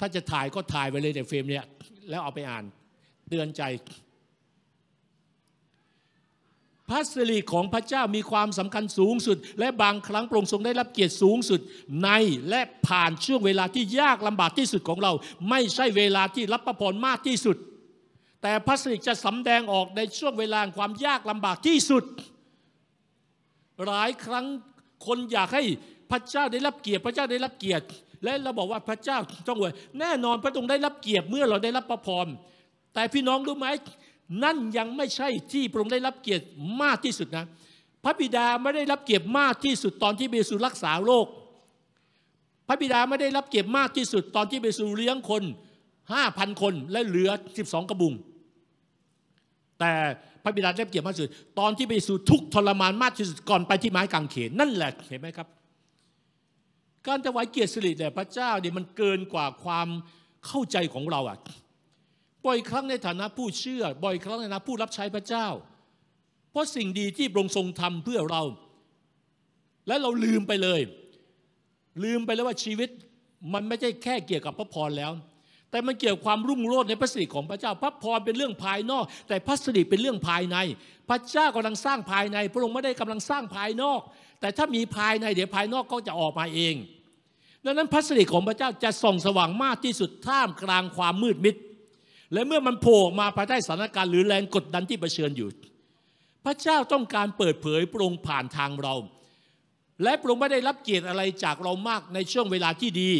ถ้าจะถ่ายก็ถ่ายไว้เลยในเฟรมเนี้ยแล้วเอาไปอ่านเตือนใจพระสิริของพระเจ้ามีความสำคัญสูงสุด และบางครั้งพระองค์ทรงได้รับเกียรติสูงสุดในและผ่านช่วงเวลาที่ยากลำบากที่สุดของเรา ไม่ใช่เวลาที่รับประพรมากที่สุด แต่พระสิริจะสำแดงออกในช่วงเวลาความยากลำบากที่สุด หลายครั้งคนอยากให้พระเจ้าได้รับเกียรติพระเจ้าได้รับเกียรติ และเราบอกว่าพระเจ้าต้องเวยแน่นอนพระองค์ได้รับเกียรติเมื่อเราได้รับประพรแต่พี่น้องรู้ไหมนั่นยังไม่ใช่ที่พระองค์ได้รับเกียรติมากที่สุดนะ พระบิดาไม่ได้รับเกียรติมากที่สุดตอนที่เบซูรักษาโลกพระบิดาไม่ได้รับเกียรติมากที่สุดตอนที่เบซูเลี้ยงคนห้าพันคนและเหลือสิบสองกระบุง แต่พระบิดาได้เกียรติมากที่สุดตอนที่เบซูทุกทรมานมากที่สุดก่อนไปที่ไม้กางเขนนั่นแหละเห็นไหมครับ การถวายเกียรติสิริแด่พระเจ้าเนี่ยมันเกินกว่าความเข้าใจของเราอะ่ะบ่อยครั้งในฐานะผู้เชื่อ บ่อย ครั้งในฐานะ ผู้รับใช้พระเจ้า เพราะสิ่งดีที่พระองค์ทรงทำเพื่อเรา และเราลืมไปเลย ลืมไปแล้วว่าชีวิต มันไม่ใช่แค่เกี่ยวกับพระพรแล้ว แต่มันเกี่ยวความรุ่งโรจน์ในพระสิริของพระเจ้า พระพรเป็นเรื่องภายนอก แต่พระสิริเป็นเรื่องภายใน พระเจ้ากำลังสร้างภายใน พระองค์ไม่ได้กำลังสร้างภายนอก แต่ถ้ามีภายในเดี๋ยวภายนอกก็จะออกมาเอง ดังนั้นพระสิริของพระเจ้าจะส่องสว่างมากที่สุดท่ามกลางความมืดมิดและเมื่อมันโผล่มาภายใต้สถานการณ์หรือแรงกดดันที่เผชิญอยู่ พระเจ้าต้องการเปิดเผยโปรงผ่านทางเรา และโปรงไม่ได้รับเกียรติอะไรจากเรามากในช่วงเวลาที่ดี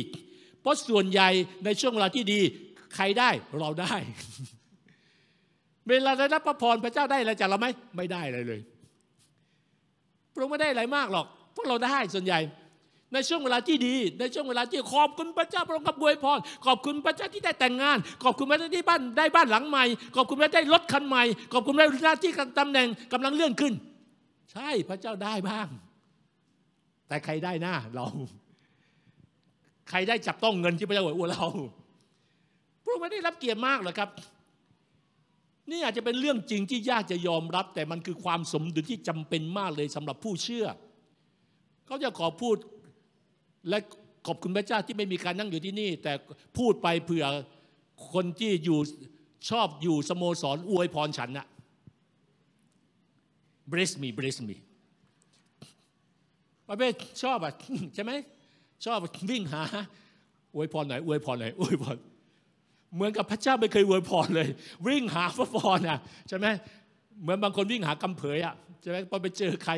เพราะส่วนใหญ่ในช่วงเวลาที่ดี ใครได้เราได้ เวลาได้รับพระพรพระเจ้าได้อะไรจากเราไหม ไม่ได้อะไรเลย ประงไม่ได้อะไรมากหรอก พวกเราได้ส่วนใหญ่ใน ช่วงเวลา ที่ ดี ใน ช่วง เวลาที่ขอบคุณพระเจ้าพระองค์กับบวยพรขอบคุณพระเจ้าที่ได้แต่งงาน ขอบคุณพระเจ้าที่บ้าน ได้บ้านหลังใหม่ขอบคุณพระเจ้าได้รถคันใหม่ขอบคุณพระเจ้าหน้าที่กตำแหน่งกำลังเลื่อนขึ้น ใช่พระเจ้าได้บ้าง แต่ใครได้หน้าเรา ใครได้จับต้องเงินที่พระเจ้าอวยอวเราพระองค์ไม่ได้รับเกียรติมากหรอครับ นี่อาจจะเป็นเรื่องจริงที่ยากจะยอมรับ แต่มันคือความสมดุลที่จำเป็นมากเลยสำหรับผู้เชื่อเขาจะขอ พูดและขอบคุณพระเจ้าที่ไม่มีการนั่งอยู่ที่นี่ แต่พูดไปเผื่อคนที่อยู่ชอบอยู่สโมสร อวยพรฉันนะ bless me bless me ประเภทชอบอ่ะใช่ไหมชอบวิ่งหา อวยพรหน่อยอวยพรหน่อยอวยพรเหมือนกับพระเจ้าไม่เคยอวยพรเลย วิ่งหาพระพรอ่ะใช่ไหมเหมือนบางคนวิ่งหากำเผยอ่ะใช่ไหมพอไปเจอใคร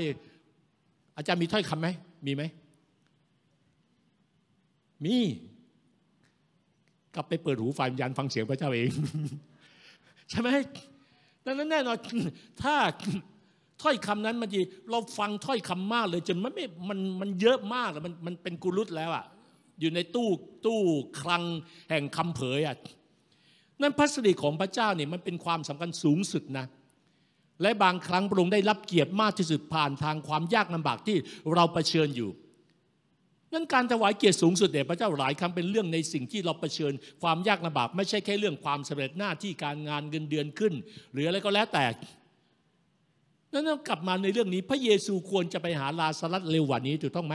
อาจารย์มีถ้อยคำไหมมีไหมมีกลับไปเปิดหูฟังยวิญญาณฟังเสียงพระเจ้าเอง ใช่ไหมดังนั้นแน่นอนถ้าถ้อยคำนั้นมันจีเราฟังถ้อยคำมากเลยจนมันไม่มันมันเยอะมากแล้วมันมันเป็นกุลุตแล้วอ่ะอยู่ในตู้ ตู้ คลังแห่งคำเผยอ่ะนั่นพัสดีของพระเจ้าเนี่ยมันเป็นความสำคัญสูงสุดนะ และบางครั้งพระองค์ได้รับเกียรติมากที่สุดผ่านทางความยากลาบากที่เราเผชิญอยู่นั้นการถวายเกียรติสูงสุดแด่พระเจ้าหลายครั้งเป็นเรื่องในสิ่งที่เราเผชิญ ความยากลำบากไม่ใช่แค่เรื่องความสำเร็จหน้าที่การงานเงินเดือนขึ้น หรืออะไรก็แล้วแต่นั้นกลับมาในเรื่องนี้พระเยซูควรจะไปหาลาสารัสเร็วกว่านี้ถูกต้องไหม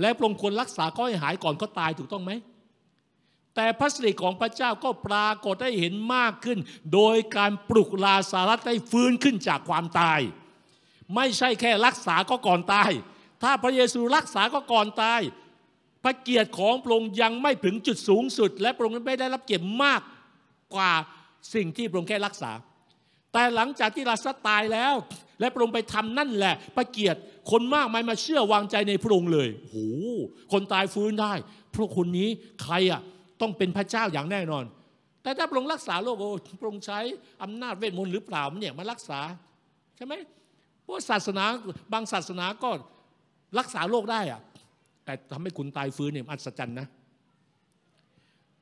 และพระองค์ควรรักษาก็ให้หายก่อนเขาตายถูกต้องไหมแต่พระสิริของพระเจ้าก็ปรากฏได้เห็นมากขึ้น โดยการปลุกลาสารัสให้ฟื้นขึ้นจากความตาย ไม่ใช่แค่รักษาก็ก่อนตายถ้าพระเยซูรักษาก็ก่อนตาย พระเกียรติของพระองค์ยังไม่ถึงจุดสูงสุด และพระองค์ไม่ได้รับเกียรติมากกว่าสิ่งที่พระองค์แค่รักษา แต่หลังจากที่ลาซัสตายแล้ว และพระองค์ไปทำนั่นแหละ พระเกียรติคนมากมายมาเชื่อวางใจในพระองค์เลยโหคนตายฟื้นได้พระคนนี้ใครอ่ะต้องเป็นพระเจ้าอย่างแน่นอน แต่ถ้าพระองค์รักษาโรคโอ้พระองค์ใช้อำนาจเวทมนต์หรือเปล่าเนี่ยมารักษา ใช่ไหมเพราะศาสนาบางศาสนาก็รักษาโรคได้อะแต่ทำให้คุณตายฟื้นเนี่ยอัศจรรย์นะ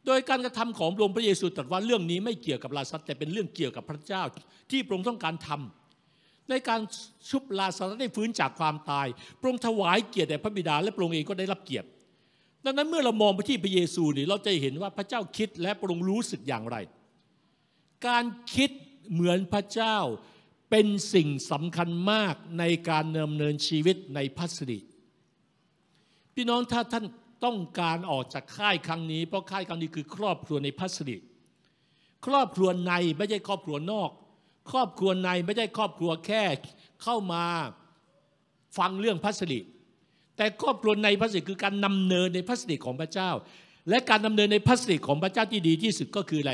โดยการกระทำของพระองค์พระเยซูตรัสว่าเรื่องนี้ไม่เกี่ยวกับลาซัสแต่เป็นเรื่องเกี่ยวกับพระเจ้าที่พระองค์ต้องการทำ ในการชุบลาซัสให้ฟื้นจากความตาย พระองค์ถวายเกียรติแด่พระบิดา และพระองค์เองก็ได้รับเกียรติ ดังนั้นเมื่อเรามองไปที่พระเยซูนี่เราจะเห็นว่าพระเจ้าคิดและพระองค์รู้สึกอย่างไร การคิดเหมือนพระเจ้าเป็นสิ่งสำคัญมากในการดำเนินชีวิตในพัสดิพี่น้องถ้าท่านต้องการออกจากค่ายครั้งนี้ เพราะค่ายครั้งนี้คือครอบครัวในพัสดิครอบครัวในไม่ใช่ครอบครัวนอก ครอบครัวในไม่ใช่ครอบครัวแค่เข้ามาฟังเรื่องพัสดิแต่ครอบครัวในพัสดิคือการนำเนินในพัสดิของพระเจ้า และการดำเนินในพัสดิของพระเจ้าที่ดีที่สุดก็คืออะไร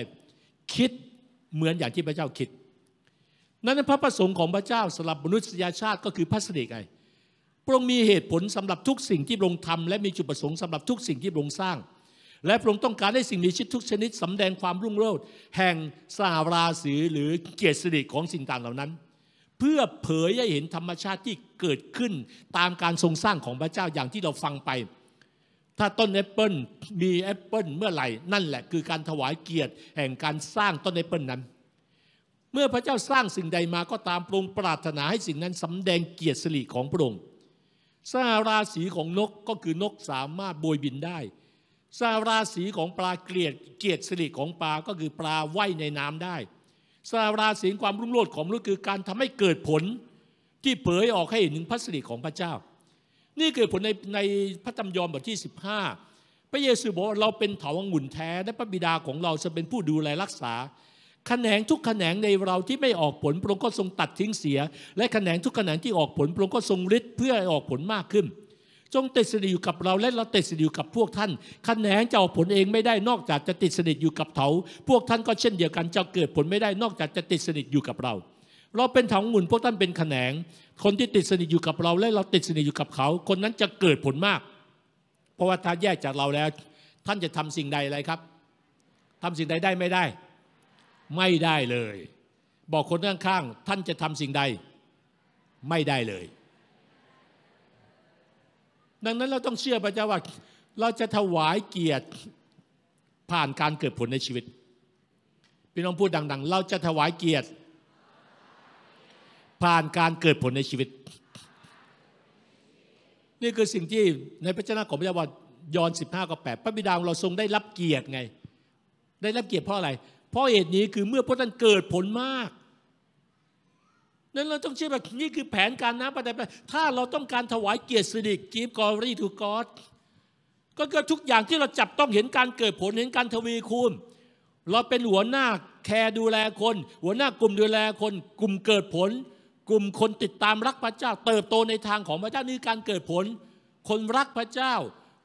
คิดเหมือนอย่างที่พระเจ้าคิดนั้นพระประสงค์ของพระเจ้าสำหรับมนุษยชาติก็คือพระสิริไงพระองค์มีเหตุผลสำหรับทุกสิ่งที่พระองค์ทำ และมีจุดประสงค์สำหรับทุกสิ่งที่พระองค์สร้าง และพระองค์ต้องการให้สิ่งมีชีวิตทุกชนิดสำแดงความรุ่งโรจน์แห่งสาราสีหรือเกียรติสิริของสิ่งต่างเหล่านั้น เพื่อเผยให้เห็นธรรมชาติที่เกิดขึ้นตามการทรงสร้างของพระเจ้าอย่างที่เราฟังไป ถ้าต้นแอปเปิลมีแอปเปิลเมื่อไหร่ นั่นแหละคือการถวายเกียรติแห่งการสร้างต้นแอปเปิลนั้นเมื่อพระเจ้าสร้างสิ่งใดมาก็ตามปรุงปรารถนาให้สิ่งนั้นสำแดงเกียรติสิริของพระองค์ ซาราศีของนกก็คือนกสามารถโบยบินได้ ซาราศีของปลาเกลียดเกียรติสิริของปลาก็คือปลาว่ายในน้ำได้ ซาราศีความรุ่งโรจน์ของมนุษย์คือการทำให้เกิดผลที่เผยออกให้เห็นถึงพระสิริของพระเจ้า นี่เกิดผลในในพระธรรมยอห์นบทที่ 15 พระเยซูบอกว่าเราเป็นเถาวังุ่นแท้และพระบิดาของเราจะเป็นผู้ดูแลรักษาแขนงทุกแขนงในเราที่ไม่ออกผลพระองค์ก็ทรงตัดทิ้งเสีย และแขนงทุกแขนงที่ออกผลพระองค์ก็ทรงฤทธิ์เพื่อให้ออกผลมากขึ้นจงติดสนิทอยู่กับเราและเราติดสนิทอยู่กับพวกท่านแขนงจะออกผลเองไม่ได้นอกจากจะติดสนิทอยู่กับเถาพวกท่านก็เช่นเดียวกันจะเกิดผลไม่ได้นอกจากจะติดสนิทอยู่กับเรา เราเป็นเถาหมุนพวกท่านเป็นแขนง คนที่ติดสนิทอยู่กับเราและเราติดสนิทอยู่กับเขา คนนั้นจะเกิดผลมากเพราะว่าถ้าแยกจากเราแล้ว ท่านจะทำสิ่งใดอะไรครับ ทำสิ่งใดได้ไม่ได้ไม่ได้เลย บอกคนข้างๆท่านจะทำสิ่งใด ไม่ได้เลย ดังนั้นเราต้องเชื่อพระเจ้าว่าเราจะถวายเกียรติผ่านการเกิดผลในชีวิตพี่น้องพูดดัง ๆ เราจะถวายเกียรติ ผ่านการเกิดผลในชีวิต นี่คือสิ่งที่ในพระเจ้าของพระเจ้าว่ายอห์น้ากับดพระบิดาเราทรงได้รับเกียรติไง ได้รับเกียรติเพราะอะไรเพราะเหตุนี้คือเมื่อพระท่านเกิดผลมาก นั้นเราต้องเชื่อแบบนี้คือแผนการนะำปฏิบัติถ้า เราต้องการถวายเกียรติสิริกีฟกอรี่ทูกอสก็คือทุกอย่างที่เราจับต้องเห็นการเกิดผลเห็นการทวีคูณเราเป็นหัวหน้าแคร์ดูแลคน หัวหน้ากลุ่มดูแลคน กลุ่มเกิดผล กลุ่มคนติดตามรักพระเจ้า เติบโตในทางของพระเจ้านี่การเกิดผล คนรักพระเจ้า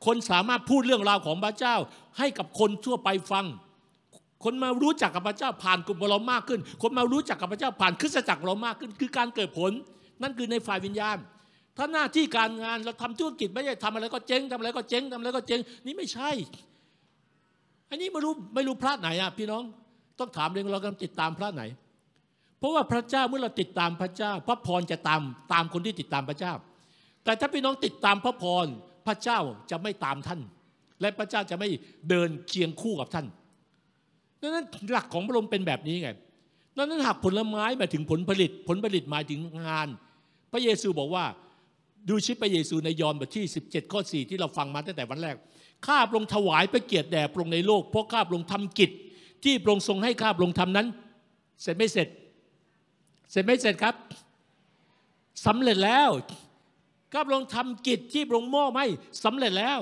คนสามารถพูดเรื่องราวของพระเจ้า ให้กับคนทั่วไปฟังคนมารู้จักกับพระเจ้าผ่านกลุ่มเรามากขึ้น คนมารู้จักกับพระเจ้าผ่านคริสตจักรเรามากขึ้น คือการเกิดผลนั่นคือในฝ่ายวิญญาณถ้าหน้าที่การงานเราทำาธุรกิจไม่ได้ทำาอะไรก็เจ๊งทำอะไรก็เจ๊งทำอะไรก็เจ๊ง นี่ไม่ใช่ อันนี้ไม่รู้ไม่รู้พระไหนอ่ะ พี่น้องต้องถามเรื่องเรากำลังติดตามพระไหน เพราะว่าพระเจ้าเมื่อเราติดตามพระเจ้า พระพรจะตามตามคนที่ติดตามพระเจ้า แต่ถ้าพี่น้องติดตามพระพรพระเจ้าจะไม่ตามท่าน และพระเจ้าจะไม่เดินเคียงคู่กับท่านังนั้นหลักของพระองค์เป็นแบบนี้ไงดังนั้นหากผลไม้มาถึงผลผลิตผลผลิตหมายถึงงาน พระเยซูบอกว่าดูชิดพระเยซูในยอห์นบทที่17ข้อ4ที่ เราฟังมาตั้งแต่วันแรก ข้าพระองค์ถวายพระเกียรติแด่พระองค์ในโลกเพราะข้าพระองค์ทำกิจที่พระองค์ทรงให้ข้าพระองค์ทำนั้น เสร็จไม่เสร็จ เสร็จไม่เสร็จครับสำเร็จแล้วข้าพระองค์ทำกิจที่พระองค์มอบให้สำเร็จแล้ว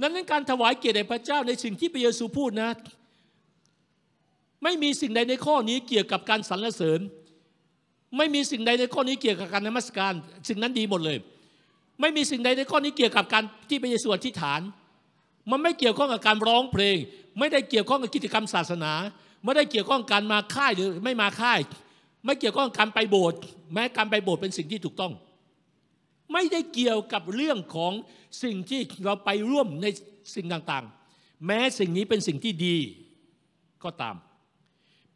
นั้นนั้นการถวายเกียรติแด่พระเจ้าในสิ่งที่พระเยซูพูดนะไม่มีสิ่งใดในข้อนี้เกี่ยวกับการสรรเสริญ ไม่มีสิ่งใดในข้อนี้เกี่ยวกับการนมัสการสิ่งนั้นดีหมดเลย ไม่มีสิ่งใดในข้อนี้เกี่ยวกับการที่พระเยซูอธิษฐาน มันไม่เกี่ยวข้องกับการร้องเพลง ไม่ได้เกี่ยวข้องกับกิจกรรมศาสนา ไม่ได้เกี่ยวข้องการมาค่ายหรือไม่มาค่าย ไม่เกี่ยวข้องการไปโบสถ์แม้การไปโบสถ์เป็นสิ่งที่ถูกต้องไม่ได้เกี่ยวกับเรื่องของสิ่งที่เราไปร่วมในสิ่งต่างๆ แม้สิ่งนี้เป็นสิ่งที่ดีก็ตาม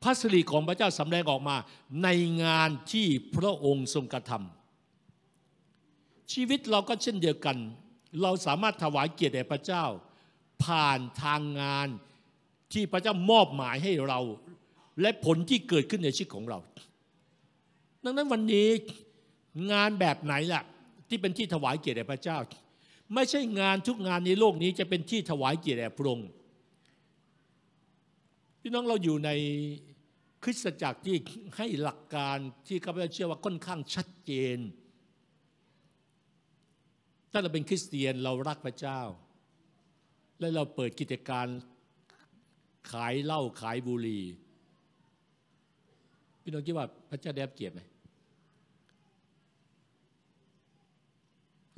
พระสิริของพระเจ้าสำแดงออกมา ในงานที่พระองค์ทรงกระทำชีวิตเราก็เช่นเดียวกัน เราสามารถถวายเกียรติแด่พระเจ้า ผ่านทางงานที่พระเจ้ามอบหมายให้เรา และผลที่เกิดขึ้นในชีวิตของเรา ดังนั้นวันนี้งานแบบไหนล่ะที่เป็นที่ถวายเกียรติแด่พระเจ้า ไม่ใช่งานทุกงานในโลกนี้จะเป็นที่ถวายเกียรติแด่พระองค์พี่น้องเราอยู่ในคริสตจักรที่ให้หลักการที่ข้าพเจ้าเชื่อว่าค่อนข้างชัดเจน ถ้าเราเป็นคริสเตียนเรารักพระเจ้า และเราเปิดกิจการขายเหล้าขายบุหรี่พี่น้องคิดว่าพระเจ้าได้รับเกียรติไหม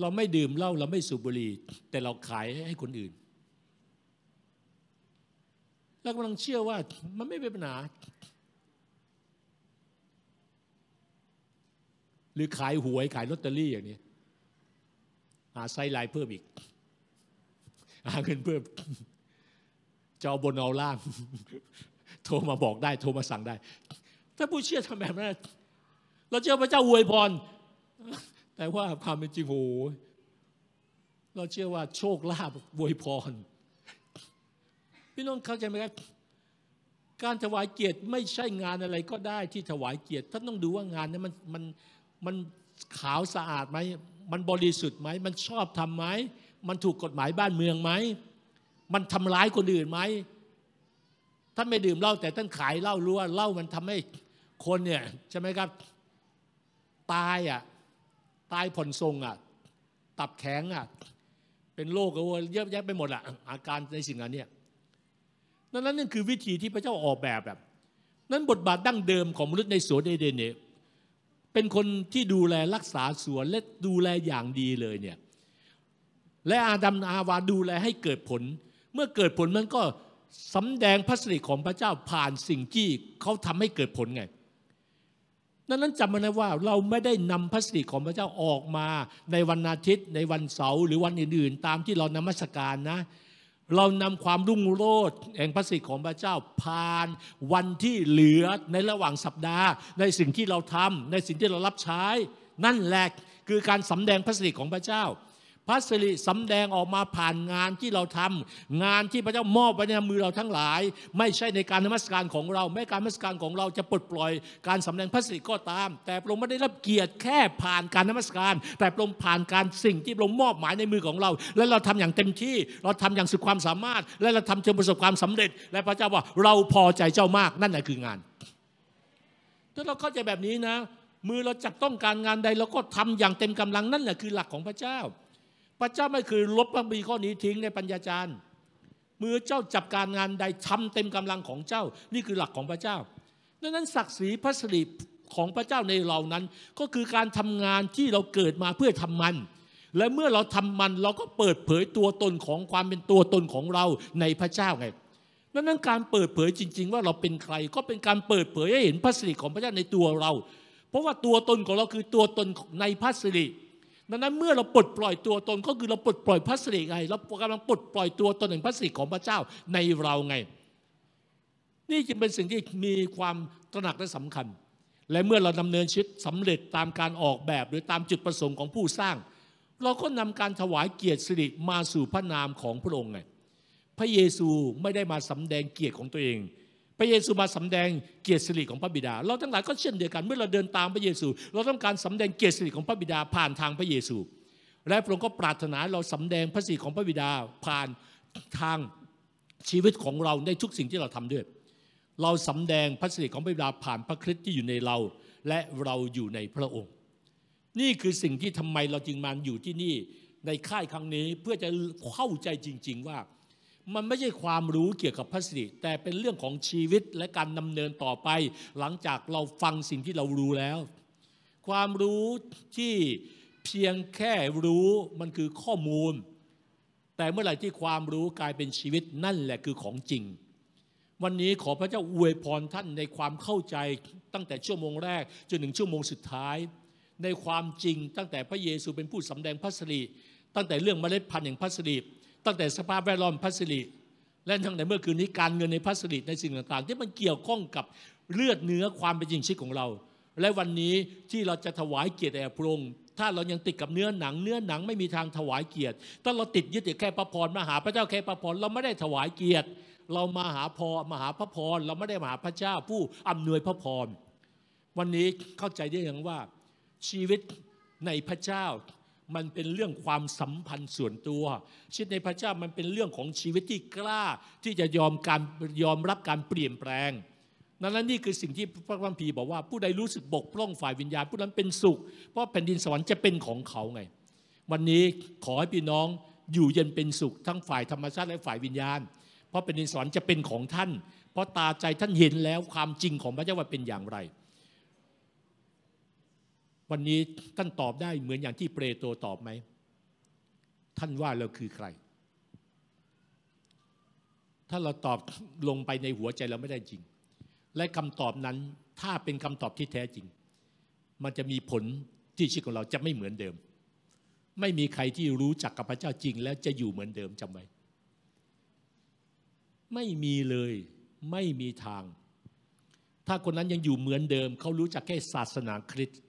เราไม่ดื่มเหล้าเราไม่สูบบุหรี่แต่เราขายให้คนอื่นเรากำลังเชื่อว่ามันไม่เป็นปัญหาหรือขายหวยขายลอตเตอรี่อย่างนี้หาไซไลน์เพิ่มอีกหาเงินเพิ่มจะเอาบนเอาล่าง โทรมาบอกได้ โทรมาสั่งได้ ถ้าผู้เชื่อทำแบบนั้น เราเชื่อพระเจ้าอวยพรแต่ว่าความเป็นจริงโหเราเชื่อว่าโชคลาภบวยพร พี่น้องเข้าใจไหมครับการถวายเกียรติไม่ใช่งานอะไรก็ได้ที่ถวายเกียรติท่านต้องดูว่างานนั้นมันมันมันขาวสะอาดไหมมันบริสุทธิ์ไหมมันชอบทำไหมมันถูกกฎหมายบ้านเมืองไหมมันทำร้ายคนอื่นไหมท่านไม่ดื่มเหล้าแต่ท่านขายเหล้ารู้ว่าเหล้ามันทำให้คนเนี่ยใช่ไหมครับตายอ่ะตายผ่อนทรงอ่ะตับแข็งอ่ะเป็นโรคเยอะแยะไปหมดอ่ะอาการในสิ่งนั้นเนี่ยนั้นนั่นคือวิธีที่พระเจ้าออกแบบแบบ นั้นบทบาทดั้งเดิมของมนุษย์ในสวนเอเดนเนี่ยเป็นคนที่ดูแลรักษาสวนและดูแลอย่างดีเลยเนี่ยและอาดัมอาวาดูแลให้เกิดผล เมื่อเกิดผลมันก็สำแดงพระสิริของพระเจ้าผ่านสิ่งที่เขาทำให้เกิดผลไงันั้นจำไว้นะว่าเราไม่ได้นำพระสิริของพระเจ้าออกมา ในวันอาทิตย์ ในวันเสาร์หรือวันอื่นๆ ตามที่เรานมัสการนะเรานำความรุ่งโรจน์แห่งพระสิริของพระเจ้าผ่าน วันที่เหลือในระหว่างสัปดาห์ ในสิ่งที่เราทำในสิ่งที่เรารับใช้ นั่นแหละคือการสำแดงพระสิริของพระเจ้าพระสิริสำแดงออกมาผ่านงานที่เราทำงานที่พระเจ้ามอบไว้ในมือเราทั้งหลาย ไม่ใช่ในการนมัสการของเราแม้การนมัสการของเราจะปลดปล่อยการสำแดงพระสิริก็ตาม แต่พระองค์ไม่ได้รับเกียรติแค่ผ่านการนมัสการ แต่พระองค์ผ่านการสิ่งที่พระองค์มอบหมายในมือของเรา และเราทำอย่างเต็มที่เราทำอย่างสุดความสามารถ และเราทำจนประสบความสำเร็จและพระเจ้าว่าเราพอใจเจ้ามากนั่นแหละคืองานถ้าเราเข้าใจแบบนี้นะ มือเราจับต้องการงานใดเราก็ทำอย่างเต็มกำลังนั่นแหละคือหลักของพระเจ้าระเจ้าไม่เคยลบพระบีข้อนี้ทิ้งในปัญญาจารย์มือเจ้าจับการงานใดทำเต็มกำลังของเจ้านี่คือหลักของพระเจ้าดังนั้น ศักดิ์ศรีพระสิริของพระเจ้าในเรานั้นก็คือการทำงานที่เราเกิดมาเพื่อทำมัน และเมื่อเราทำมันเราก็เปิดเผยตัวตนของความเป็นตัวตนของเราในพระเจ้าไงดังนั้นการเปิดเผยจริงๆ ว่าเราเป็นใคร ก็เป็นการเปิดเผยให้เห็นพระสิริของพระเจ้าในตัวเรา เพราะว่าตัวตนของเราคือตัวตนในพระสิริดังนั้นเมื่อเราปลดปล่อยตัวตนก็คือเราปลดปล่อยพระสิริไงเรากำลังปลดปล่อยตัวตนแห่งพระสิริของพระเจ้าในเราไง นี่จึงเป็นสิ่งที่มีความตระหนักและสำคัญ และเมื่อเราดำเนินชีวิตสาเร็จตามการออกแบบหรือตามจุดประสงค์ของผู้สร้าง เราก็นำการถวายเกียรติสิริมาสู่พระนามของพระองค์ไงพระเยซูไม่ได้มาสำแดงเกียรติของตัวเองพระเยซูมาสำแดงเกียรติสิริของพระบิดา เราทั้งหลายก็เช่นเดียวกันเมื่อเราเดินตามพระเยซู เราต้องการสำแดงเกียรติสิริของพระบิดาผ่านทางพระเยซู และพระองค์ก็ปรารถนาเราสำแดงพระสิริของพระบิดาผ่านทางชีวิตของเราในทุกสิ่งที่เราทำด้วย เราสำแดงพระสิริของพระบิดาผ่านพระคริสต์ที่อยู่ในเรา และเราอยู่ในพระองค์ นี่คือสิ่งที่ทำไมเราจึงมาอยู่ที่นี่ในค่ายครั้งนี้เพื่อจะเข้าใจจริง ๆว่ามันไม่ใช่ความรู้เกี่ยวกับพระสิริแต่เป็นเรื่องของชีวิตและการดำเนินต่อไป หลังจากเราฟังสิ่งที่เรารู้แล้ว ความรู้ที่เพียงแค่รู้มันคือข้อมูล แต่เมื่อไหร่ที่ความรู้กลายเป็นชีวิตนั่นแหละคือของจริง วันนี้ขอพระเจ้าอวยพรท่านในความเข้าใจตั้งแต่ชั่วโมงแรกจนถึงชั่วโมงสุดท้าย ในความจริงตั้งแต่พระเยซูเป็นผู้สำแดงพระสิริตั้งแต่เรื่องเมล็ดพันธุ์แห่งพระสิริตั้งแต่สภาพแวดล้อมพัสดุและทั้งในเมื่อคืนนี้การเงินในพัสดุในสิ่งต่างๆ ที่มันเกี่ยวข้องกับเลือดเนื้อความเป็นจริงชีวิตของเรา และวันนี้ที่เราจะถวายเกียรติแด่พระองค์ถ้าเรายังติดกับเนื้อหนัง เนื้อหนังไม่มีทางถวายเกียรติถ้าเราติดยึดติดแค่พระพรมาหาพระเจ้าแค่พระพรเราไม่ได้ถวายเกียรติ เรามาหาพอมาหาพระพรเราไม่ได้มาหาพระเจ้าผู้อำนวยพระพรวันนี้เข้าใจได้ยังว่าชีวิตในพระเจ้ามันเป็นเรื่องความสัมพันธ์ส่วนตัวชีวิตในพระเจ้ามันเป็นเรื่องของชีวิตที่กล้าที่จะยอมการยอมรับการเปลี่ยนแปลง นั้นนี่คือสิ่งที่พระคัมภีร์บอกว่าผู้ใดรู้สึกบกพร่องฝ่ายวิญญาณผู้นั้นเป็นสุข เพราะแผ่นดินสวรรค์จะเป็นของเขาไง วันนี้ขอให้พี่น้องอยู่เย็นเป็นสุขทั้งฝ่ายธรรมชาติและฝ่ายวิญญาณ เพราะแผ่นดินสวรรค์จะเป็นของท่าน เพราะตาใจท่านเห็นแล้วความจริงของพระเจ้าว่าเป็นอย่างไรวันนี้ท่านตอบได้เหมือนอย่างที่เปรโตตอบไหม ท่านว่าเราคือใคร ถ้าเราตอบลงไปในหัวใจเราไม่ได้จริง และคำตอบนั้นถ้าเป็นคำตอบที่แท้จริง มันจะมีผลที่ชีวิตของเราจะไม่เหมือนเดิม ไม่มีใครที่รู้จักกับพระเจ้าจริง แล้วจะอยู่เหมือนเดิมจำไว้ ไม่มีเลย ไม่มีทาง ถ้าคนนั้นยังอยู่เหมือนเดิมเขารู้จักแค่ศาสนาคริสต์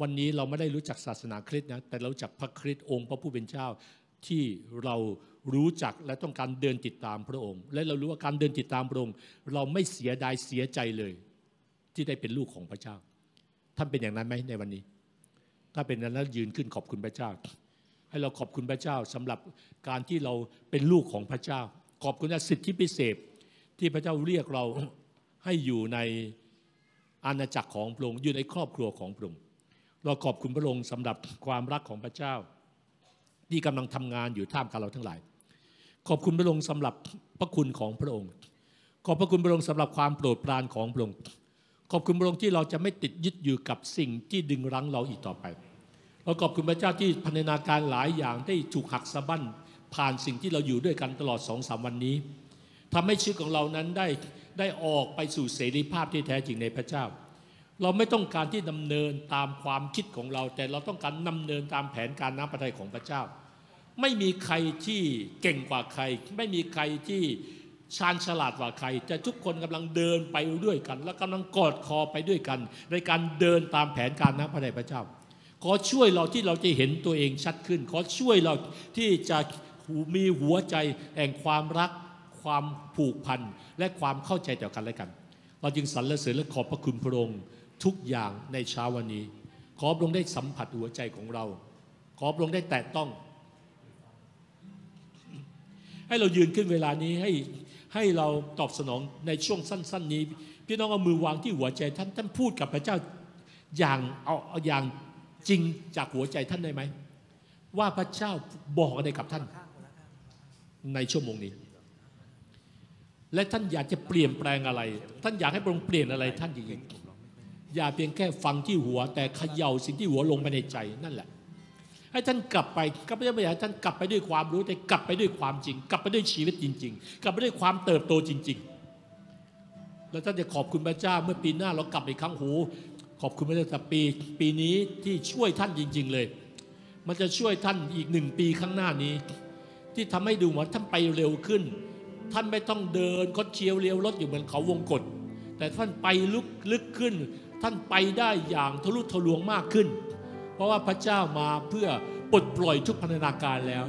วันนี้เราไม่ได้รู้จักศาสนาคริสต์นะ แต่เราจักพระคริสต์องค์พระผู้เป็นเจ้าที่เรารู้จักและต้องการเดินติดตามพระองค์ และเรารู้ว่าการเดินติดตามพระองค์ เราไม่เสียดายเสียใจเลย ที่ได้เป็นลูกของพระเจ้า ท่านเป็นอย่างนั้นไหมในวันนี้ ถ้าเป็นนั้นแล้วยืนขึ้นขอบคุณพระเจ้า ให้เราขอบคุณพระเจ้าสำหรับการที่เราเป็นลูกของพระเจ้า ขอบคุณสิทธิพิเศษ ที่พระเจ้าเรียกเราให้อยู่ในอาณาจักรของพระองค์ อยู่ในครอบครัวของพระองค์เราขอบคุณพระองค์สำหรับความรักของพระเจ้า ที่กำลังทำงานอยู่ท่ามกลางเราทั้งหลาย ขอบคุณพระองค์สำหรับพระคุณของพระองค์ ขอบพระคุณพระองค์สำหรับความโปรดปรานของพระองค์ ขอบคุณพระองค์ที่เราจะไม่ติดยึดอยู่กับสิ่งที่ดึงรั้งเราอีกต่อไป เราขอบคุณพระเจ้าที่พันธนาการหลายอย่างได้ถูกหักสะบั้นผ่านสิ่งที่เราอยู่ด้วยกันตลอดสองสามวันนี้ ทำให้ชีวิตของเรานั้นได้ได้ออกไปสู่เสรีภาพที่แท้จริงในพระเจ้าเราไม่ต้องการที่ดำเนินตามความคิดของเรา แต่เราต้องการดำเนินตามแผนการน้ำพระทัยของพระเจ้า ไม่มีใครที่เก่งกว่าใคร ไม่มีใครที่ชาญฉลาดกว่าใครจะทุกคนกำลังเดินไปด้วยกัน และกำลังกอดคอไปด้วยกัน ในการเดินตามแผนการน้ำพระทัยพระเจ้า ขอช่วยเราที่เราจะเห็นตัวเองชัดขึ้น ขอช่วยเราที่จะมีหัวใจแห่งความรัก ความผูกพันและความเข้าใจต่อกันและกัน เราจึงสรรเสริญและขอบพระคุณพระองค์ทุกอย่างในเช้าวันนี้ ขอพระองค์ได้สัมผัสหัวใจของเรา ขอพระองค์ได้แตะต้อง ให้เรายืนขึ้นเวลานี้ให้ให้เราตอบสนองในช่วงสั้น ๆ นี้พี่น้องเอามือวางที่หัวใจท่าน ท่านพูดกับพระเจ้าอย่างเอาเอาอย่างจริงจากหัวใจท่านได้ไหมว่าพระเจ้าบอกอะไรกับท่านในชั่วโมงนี้ และท่านอยากจะเปลี่ยนแปลงอะไร ท่านอยากให้พระองค์เปลี่ยนอะไรท่านจริงๆอย่าเพียงแค่ฟังที่หัว แต่เขย่าสิ่งที่หัวลงไปในใจนั่นแหละ ให้ท่านกลับไปกลับไปไม่อยาท่านกลับไปด้วยความรู้แต่กลับไปด้วยความจริง กลับไปด้วยชีวิตจริง ๆ กลับไปด้วยความเติบโตจริง ๆ แล้วท่านจะขอบคุณพระเจ้าเมื่อปีหน้าเรากลับไปครั้งหู ขอบคุณพระเจ้าแต่ปีปีนี้ที่ช่วยท่านจริงๆเลย มันจะช่วยท่านอีกหนึ่งปีข้างหน้านี้ ที่ทำให้ดูว่าท่านไปเร็วขึ้น ท่านไม่ต้องเดินคดเคี้ยวเลี้ยวรถอยู่เหมือนเขาวงกฏแต่ท่านไปลึกลึกขึ้นท่านไปได้อย่างทะลุทะลวงมากขึ้น เพราะว่าพระเจ้ามาเพื่อปลดปล่อยทุกพันธนาการแล้ว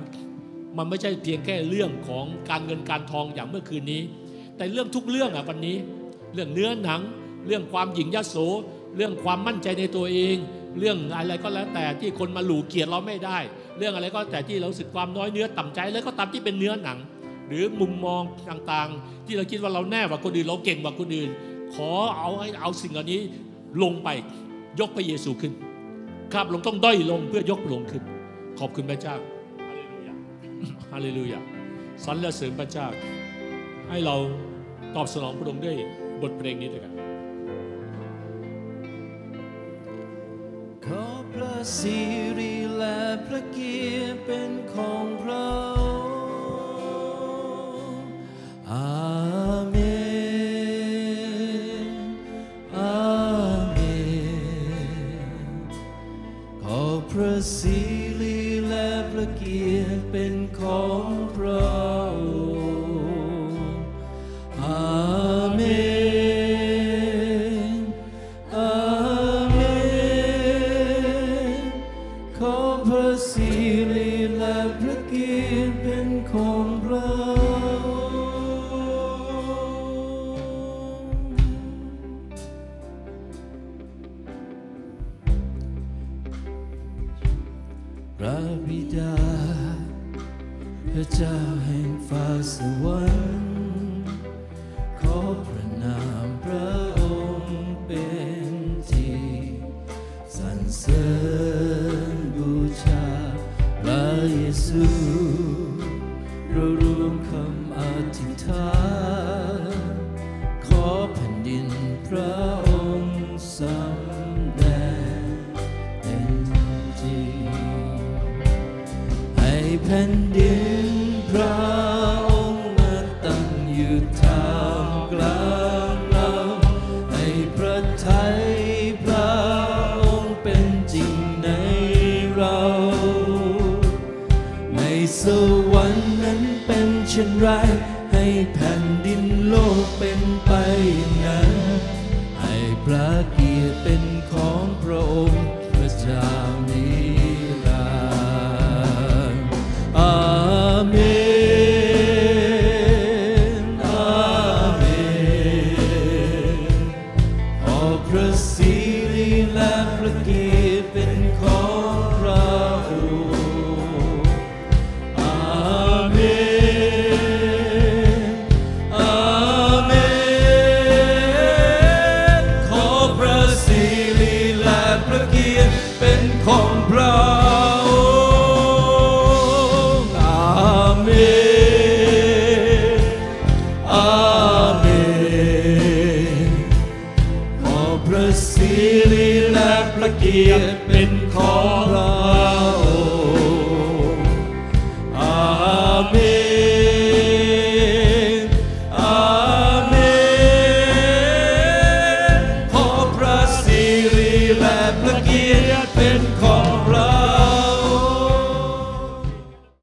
มันไม่ใช่เพียงแค่เรื่องของการเงินการทองอย่างเมื่อคืนนี้ แต่เรื่องทุกเรื่องอ่ะวันนี้ เรื่องเนื้อหนัง เรื่องความหญิงยโส เรื่องความมั่นใจในตัวเอง เรื่องอะไรก็แล้วแต่ ที่คนมาหลูเกียรติเราไม่ได้ เรื่องอะไรก็แต่ที่เราสึกความน้อยเนื้อต่ำใจ แล้วก็ตามที่เป็นเนื้อหนัง หรือมุมมองต่างๆ ที่เราคิดว่าเราแน่กว่าคนอื่นเราเก่งกว่าคนอื่น ขอเอาให้เอาสิ่งเหล่านี้ลงไปยกพระเยซูขึ้นข้าพระองค์ต้องด้อยลงเพื่อยกพระองค์ขึ้น ขอบคุณพระเจ้าฮาเลลูยาฮาเลลูยาสรรเสริญพระเจ้า ให้เราตอบสนองพระองค์ด้วยบทเพลงนี้ด้วยกันขอพระสิริและพระเกียรติเป็นของพระ never see ถิ่นฐาขอแผ่นดินพระองค์สำแดงเป็นจริง ให้แผ่นดินพระองค์มาตั้งอยู่ทางกลางเรา ให้พระไทยพระองค์ เป็นจริงในเรา ในสวรรค์นั้นเป็นเช่นไร